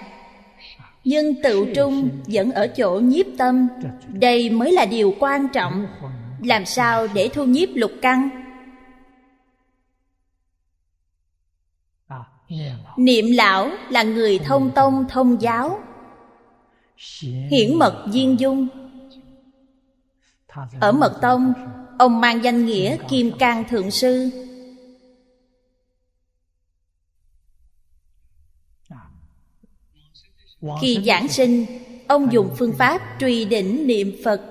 nhưng tự trung vẫn ở chỗ nhiếp tâm đây mới là điều quan trọng làm sao để thu nhiếp lục căn niệm lão là người thông tông thông giáo hiển mật viên dung ở mật tông ông mang danh nghĩa kim cang thượng sư khi giảng sinh ông dùng phương pháp truy đỉnh niệm phật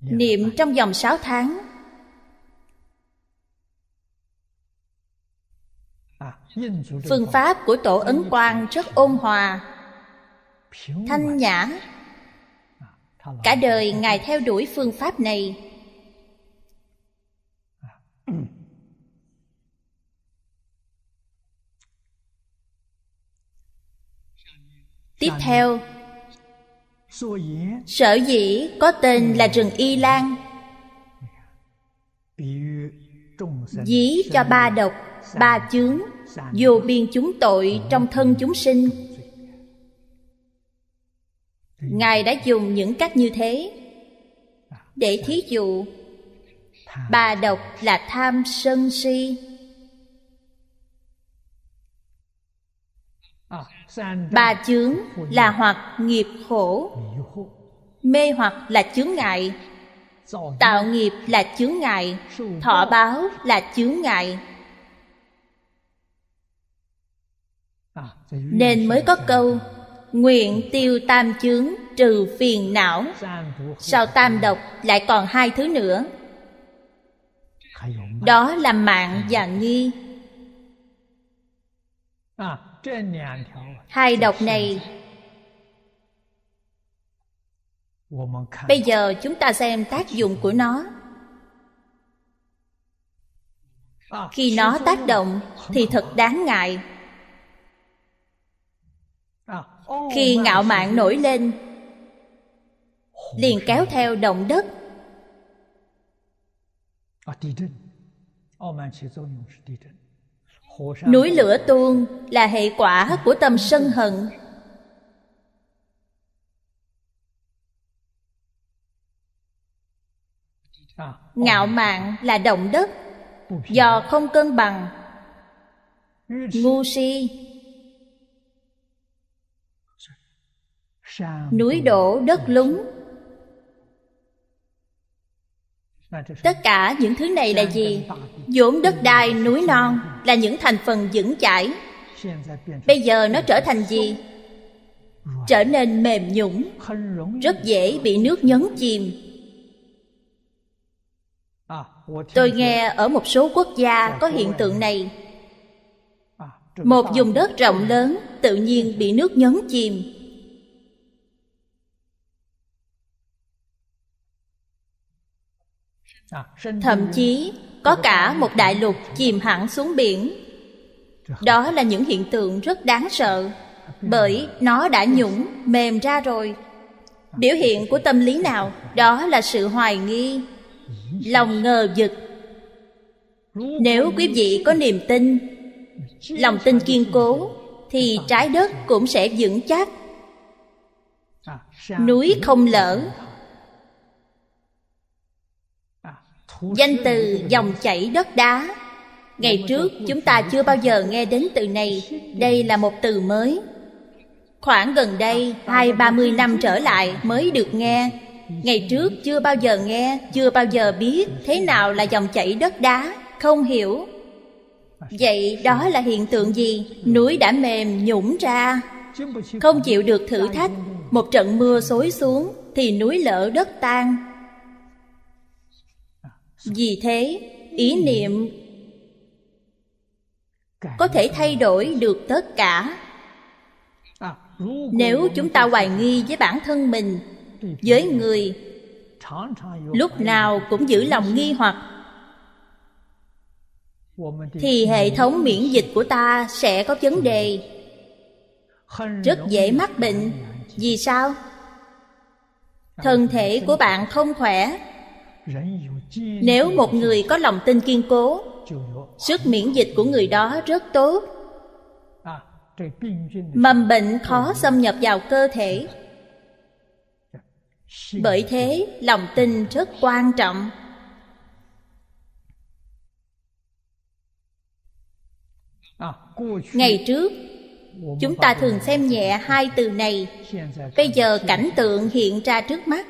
niệm trong vòng sáu tháng phương pháp của tổ ấn quang rất ôn hòa thanh nhã à, cả đời ngài theo đuổi phương pháp này à. tiếp theo sở dĩ có tên là rừng y lan dí cho ba độc ba chướng dù biên chúng tội trong thân chúng sinh ngài đã dùng những cách như thế để thí dụ bà độc là tham sân si bà chướng là hoặc nghiệp khổ mê hoặc là chướng ngại tạo nghiệp là chướng ngại thọ báo là chướng ngại nên mới có câu Nguyện tiêu tam chướng trừ phiền não Sau tam độc lại còn hai thứ nữa Đó là mạng và nghi Hai độc này Bây giờ chúng ta xem tác dụng của nó Khi nó tác động thì thật đáng ngại Oh, khi ngạo mạn nổi lên liền kéo theo động đất à, núi lửa tuôn là hệ quả của tâm sân hận à, ngạo mạn là động đất do không cân bằng ngu si núi đổ đất lúng tất cả những thứ này là gì vốn đất đai núi non là những thành phần vững chãi bây giờ nó trở thành gì trở nên mềm nhũng rất dễ bị nước nhấn chìm tôi nghe ở một số quốc gia có hiện tượng này một vùng đất rộng lớn tự nhiên bị nước nhấn chìm À, thậm chí có cả một đại lục chìm hẳn xuống biển đó là những hiện tượng rất đáng sợ à, bởi nó đã nhũng mềm ra rồi à, biểu hiện của tâm lý nào đó là sự hoài nghi lòng ngờ vực nếu quý vị có niềm tin lòng tin kiên cố thì trái đất cũng sẽ vững chắc núi không lở danh từ dòng chảy đất đá ngày trước chúng ta chưa bao giờ nghe đến từ này đây là một từ mới khoảng gần đây hai ba mươi năm trở lại mới được nghe ngày trước chưa bao giờ nghe chưa bao giờ biết thế nào là dòng chảy đất đá không hiểu vậy đó là hiện tượng gì núi đã mềm nhũng ra không chịu được thử thách một trận mưa xối xuống thì núi lở đất tan vì thế ý niệm có thể thay đổi được tất cả nếu chúng ta hoài nghi với bản thân mình với người lúc nào cũng giữ lòng nghi hoặc thì hệ thống miễn dịch của ta sẽ có vấn đề rất dễ mắc bệnh vì sao thân thể của bạn không khỏe nếu một người có lòng tin kiên cố sức miễn dịch của người đó rất tốt mầm bệnh khó xâm nhập vào cơ thể bởi thế lòng tin rất quan trọng ngày trước chúng ta thường xem nhẹ hai từ này bây giờ cảnh tượng hiện ra trước mắt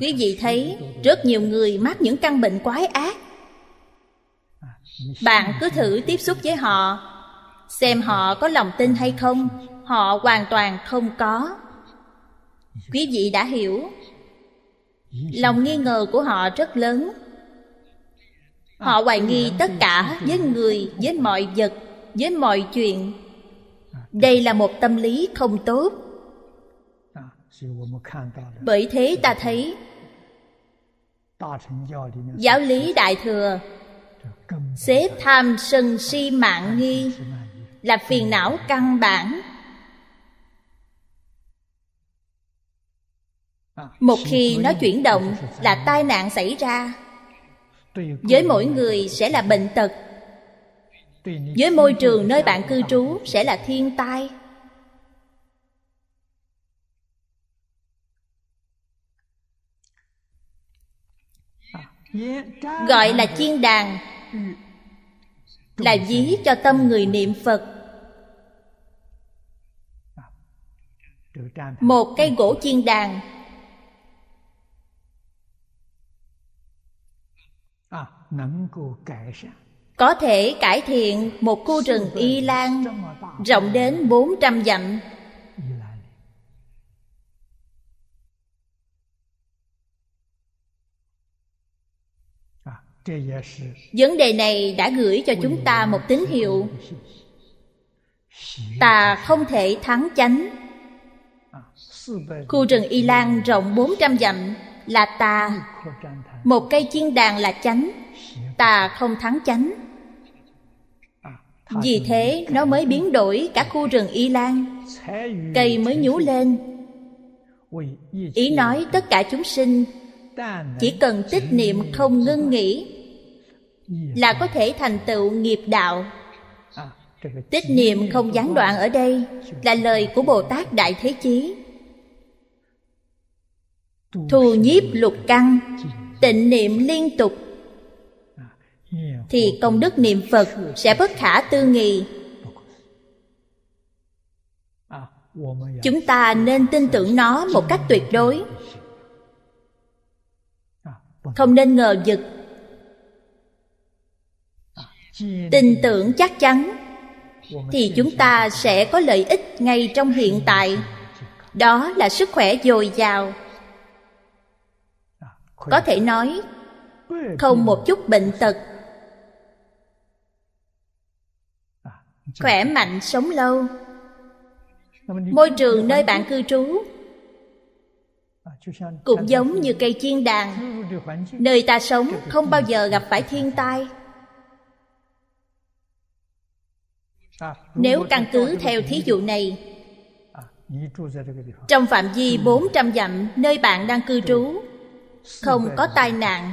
quý vị thấy rất nhiều người mắc những căn bệnh quái ác bạn cứ thử tiếp xúc với họ xem họ có lòng tin hay không họ hoàn toàn không có quý vị đã hiểu lòng nghi ngờ của họ rất lớn họ hoài nghi tất cả với người với mọi vật với mọi chuyện đây là một tâm lý không tốt bởi thế ta thấy giáo lý đại thừa xếp tham sân si mạng nghi là phiền não căn bản một khi nó chuyển động là tai nạn xảy ra với mỗi người sẽ là bệnh tật với môi trường nơi bạn cư trú sẽ là thiên tai gọi là chiên đàn là dí cho tâm người niệm phật một cây gỗ chiên đàn có thể cải thiện một khu rừng y lan rộng đến 400 dặm vấn đề này đã gửi cho chúng ta một tín hiệu tà không thể thắng chánh khu rừng y lan rộng 400 dặm là tà một cây chiên đàn là chánh tà không thắng chánh vì thế nó mới biến đổi cả khu rừng y lan cây mới nhú lên ý nói tất cả chúng sinh chỉ cần tích niệm không ngưng nghỉ là có thể thành tựu nghiệp đạo à, tích niệm không gián đoạn ở đây là lời của bồ tát đại thế chí thù nhiếp lục căng tịnh niệm liên tục à, thì công đức niệm phật sẽ bất khả tư nghị à, chúng ta nên tin tưởng nó một cách tuyệt đối không nên ngờ vực tin tưởng chắc chắn thì chúng ta sẽ có lợi ích ngay trong hiện tại đó là sức khỏe dồi dào có thể nói không một chút bệnh tật khỏe mạnh sống lâu môi trường nơi bạn cư trú cũng giống như cây chiên đàn nơi ta sống không bao giờ gặp phải thiên tai nếu căn cứ theo thí dụ này trong phạm vi 400 dặm nơi bạn đang cư trú không có tai nạn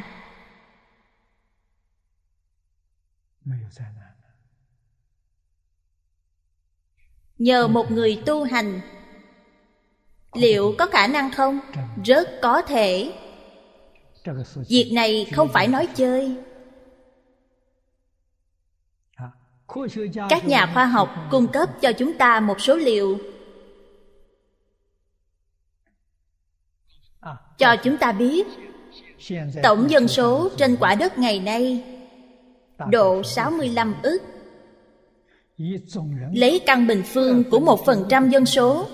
nhờ một người tu hành liệu có khả năng không rất có thể việc này không phải nói chơi các nhà khoa học cung cấp cho chúng ta một số liệu cho chúng ta biết tổng dân số trên quả đất ngày nay độ 65 ức lấy căn bình phương của một phần trăm dân số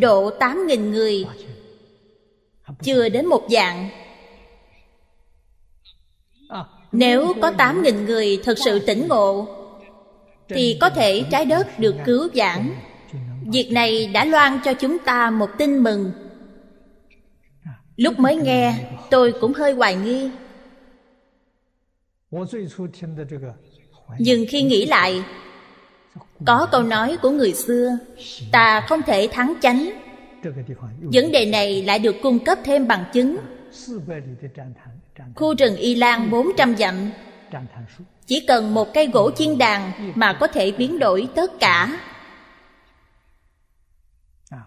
độ 8.000 người chưa đến một dạng nếu có 8.000 người thật sự tỉnh ngộ Thì có thể trái đất được cứu giảng Việc này đã loan cho chúng ta một tin mừng Lúc mới nghe tôi cũng hơi hoài nghi Nhưng khi nghĩ lại Có câu nói của người xưa Ta không thể thắng chánh Vấn đề này lại được cung cấp thêm bằng chứng Khu rừng Y Lan 400 dặm Chỉ cần một cây gỗ chiên đàn Mà có thể biến đổi tất cả à,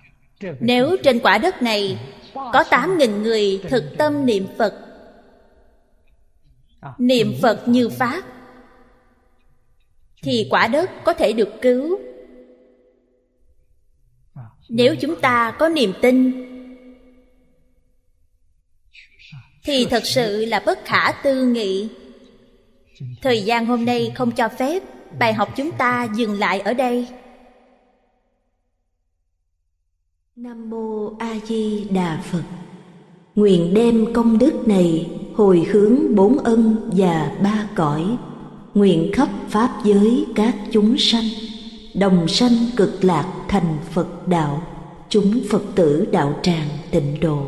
Nếu trên quả đất này Có 8.000 người thực tâm niệm Phật à, Niệm Phật như Pháp Thì quả đất có thể được cứu à, Nếu chúng ta có niềm tin thì thật sự là bất khả tư nghị thời gian hôm nay không cho phép bài học chúng ta dừng lại ở đây nam mô a di đà phật nguyện đem công đức này hồi hướng bốn ân và ba cõi nguyện khắp pháp giới các chúng sanh đồng sanh cực lạc thành phật đạo chúng phật tử đạo tràng tịnh độ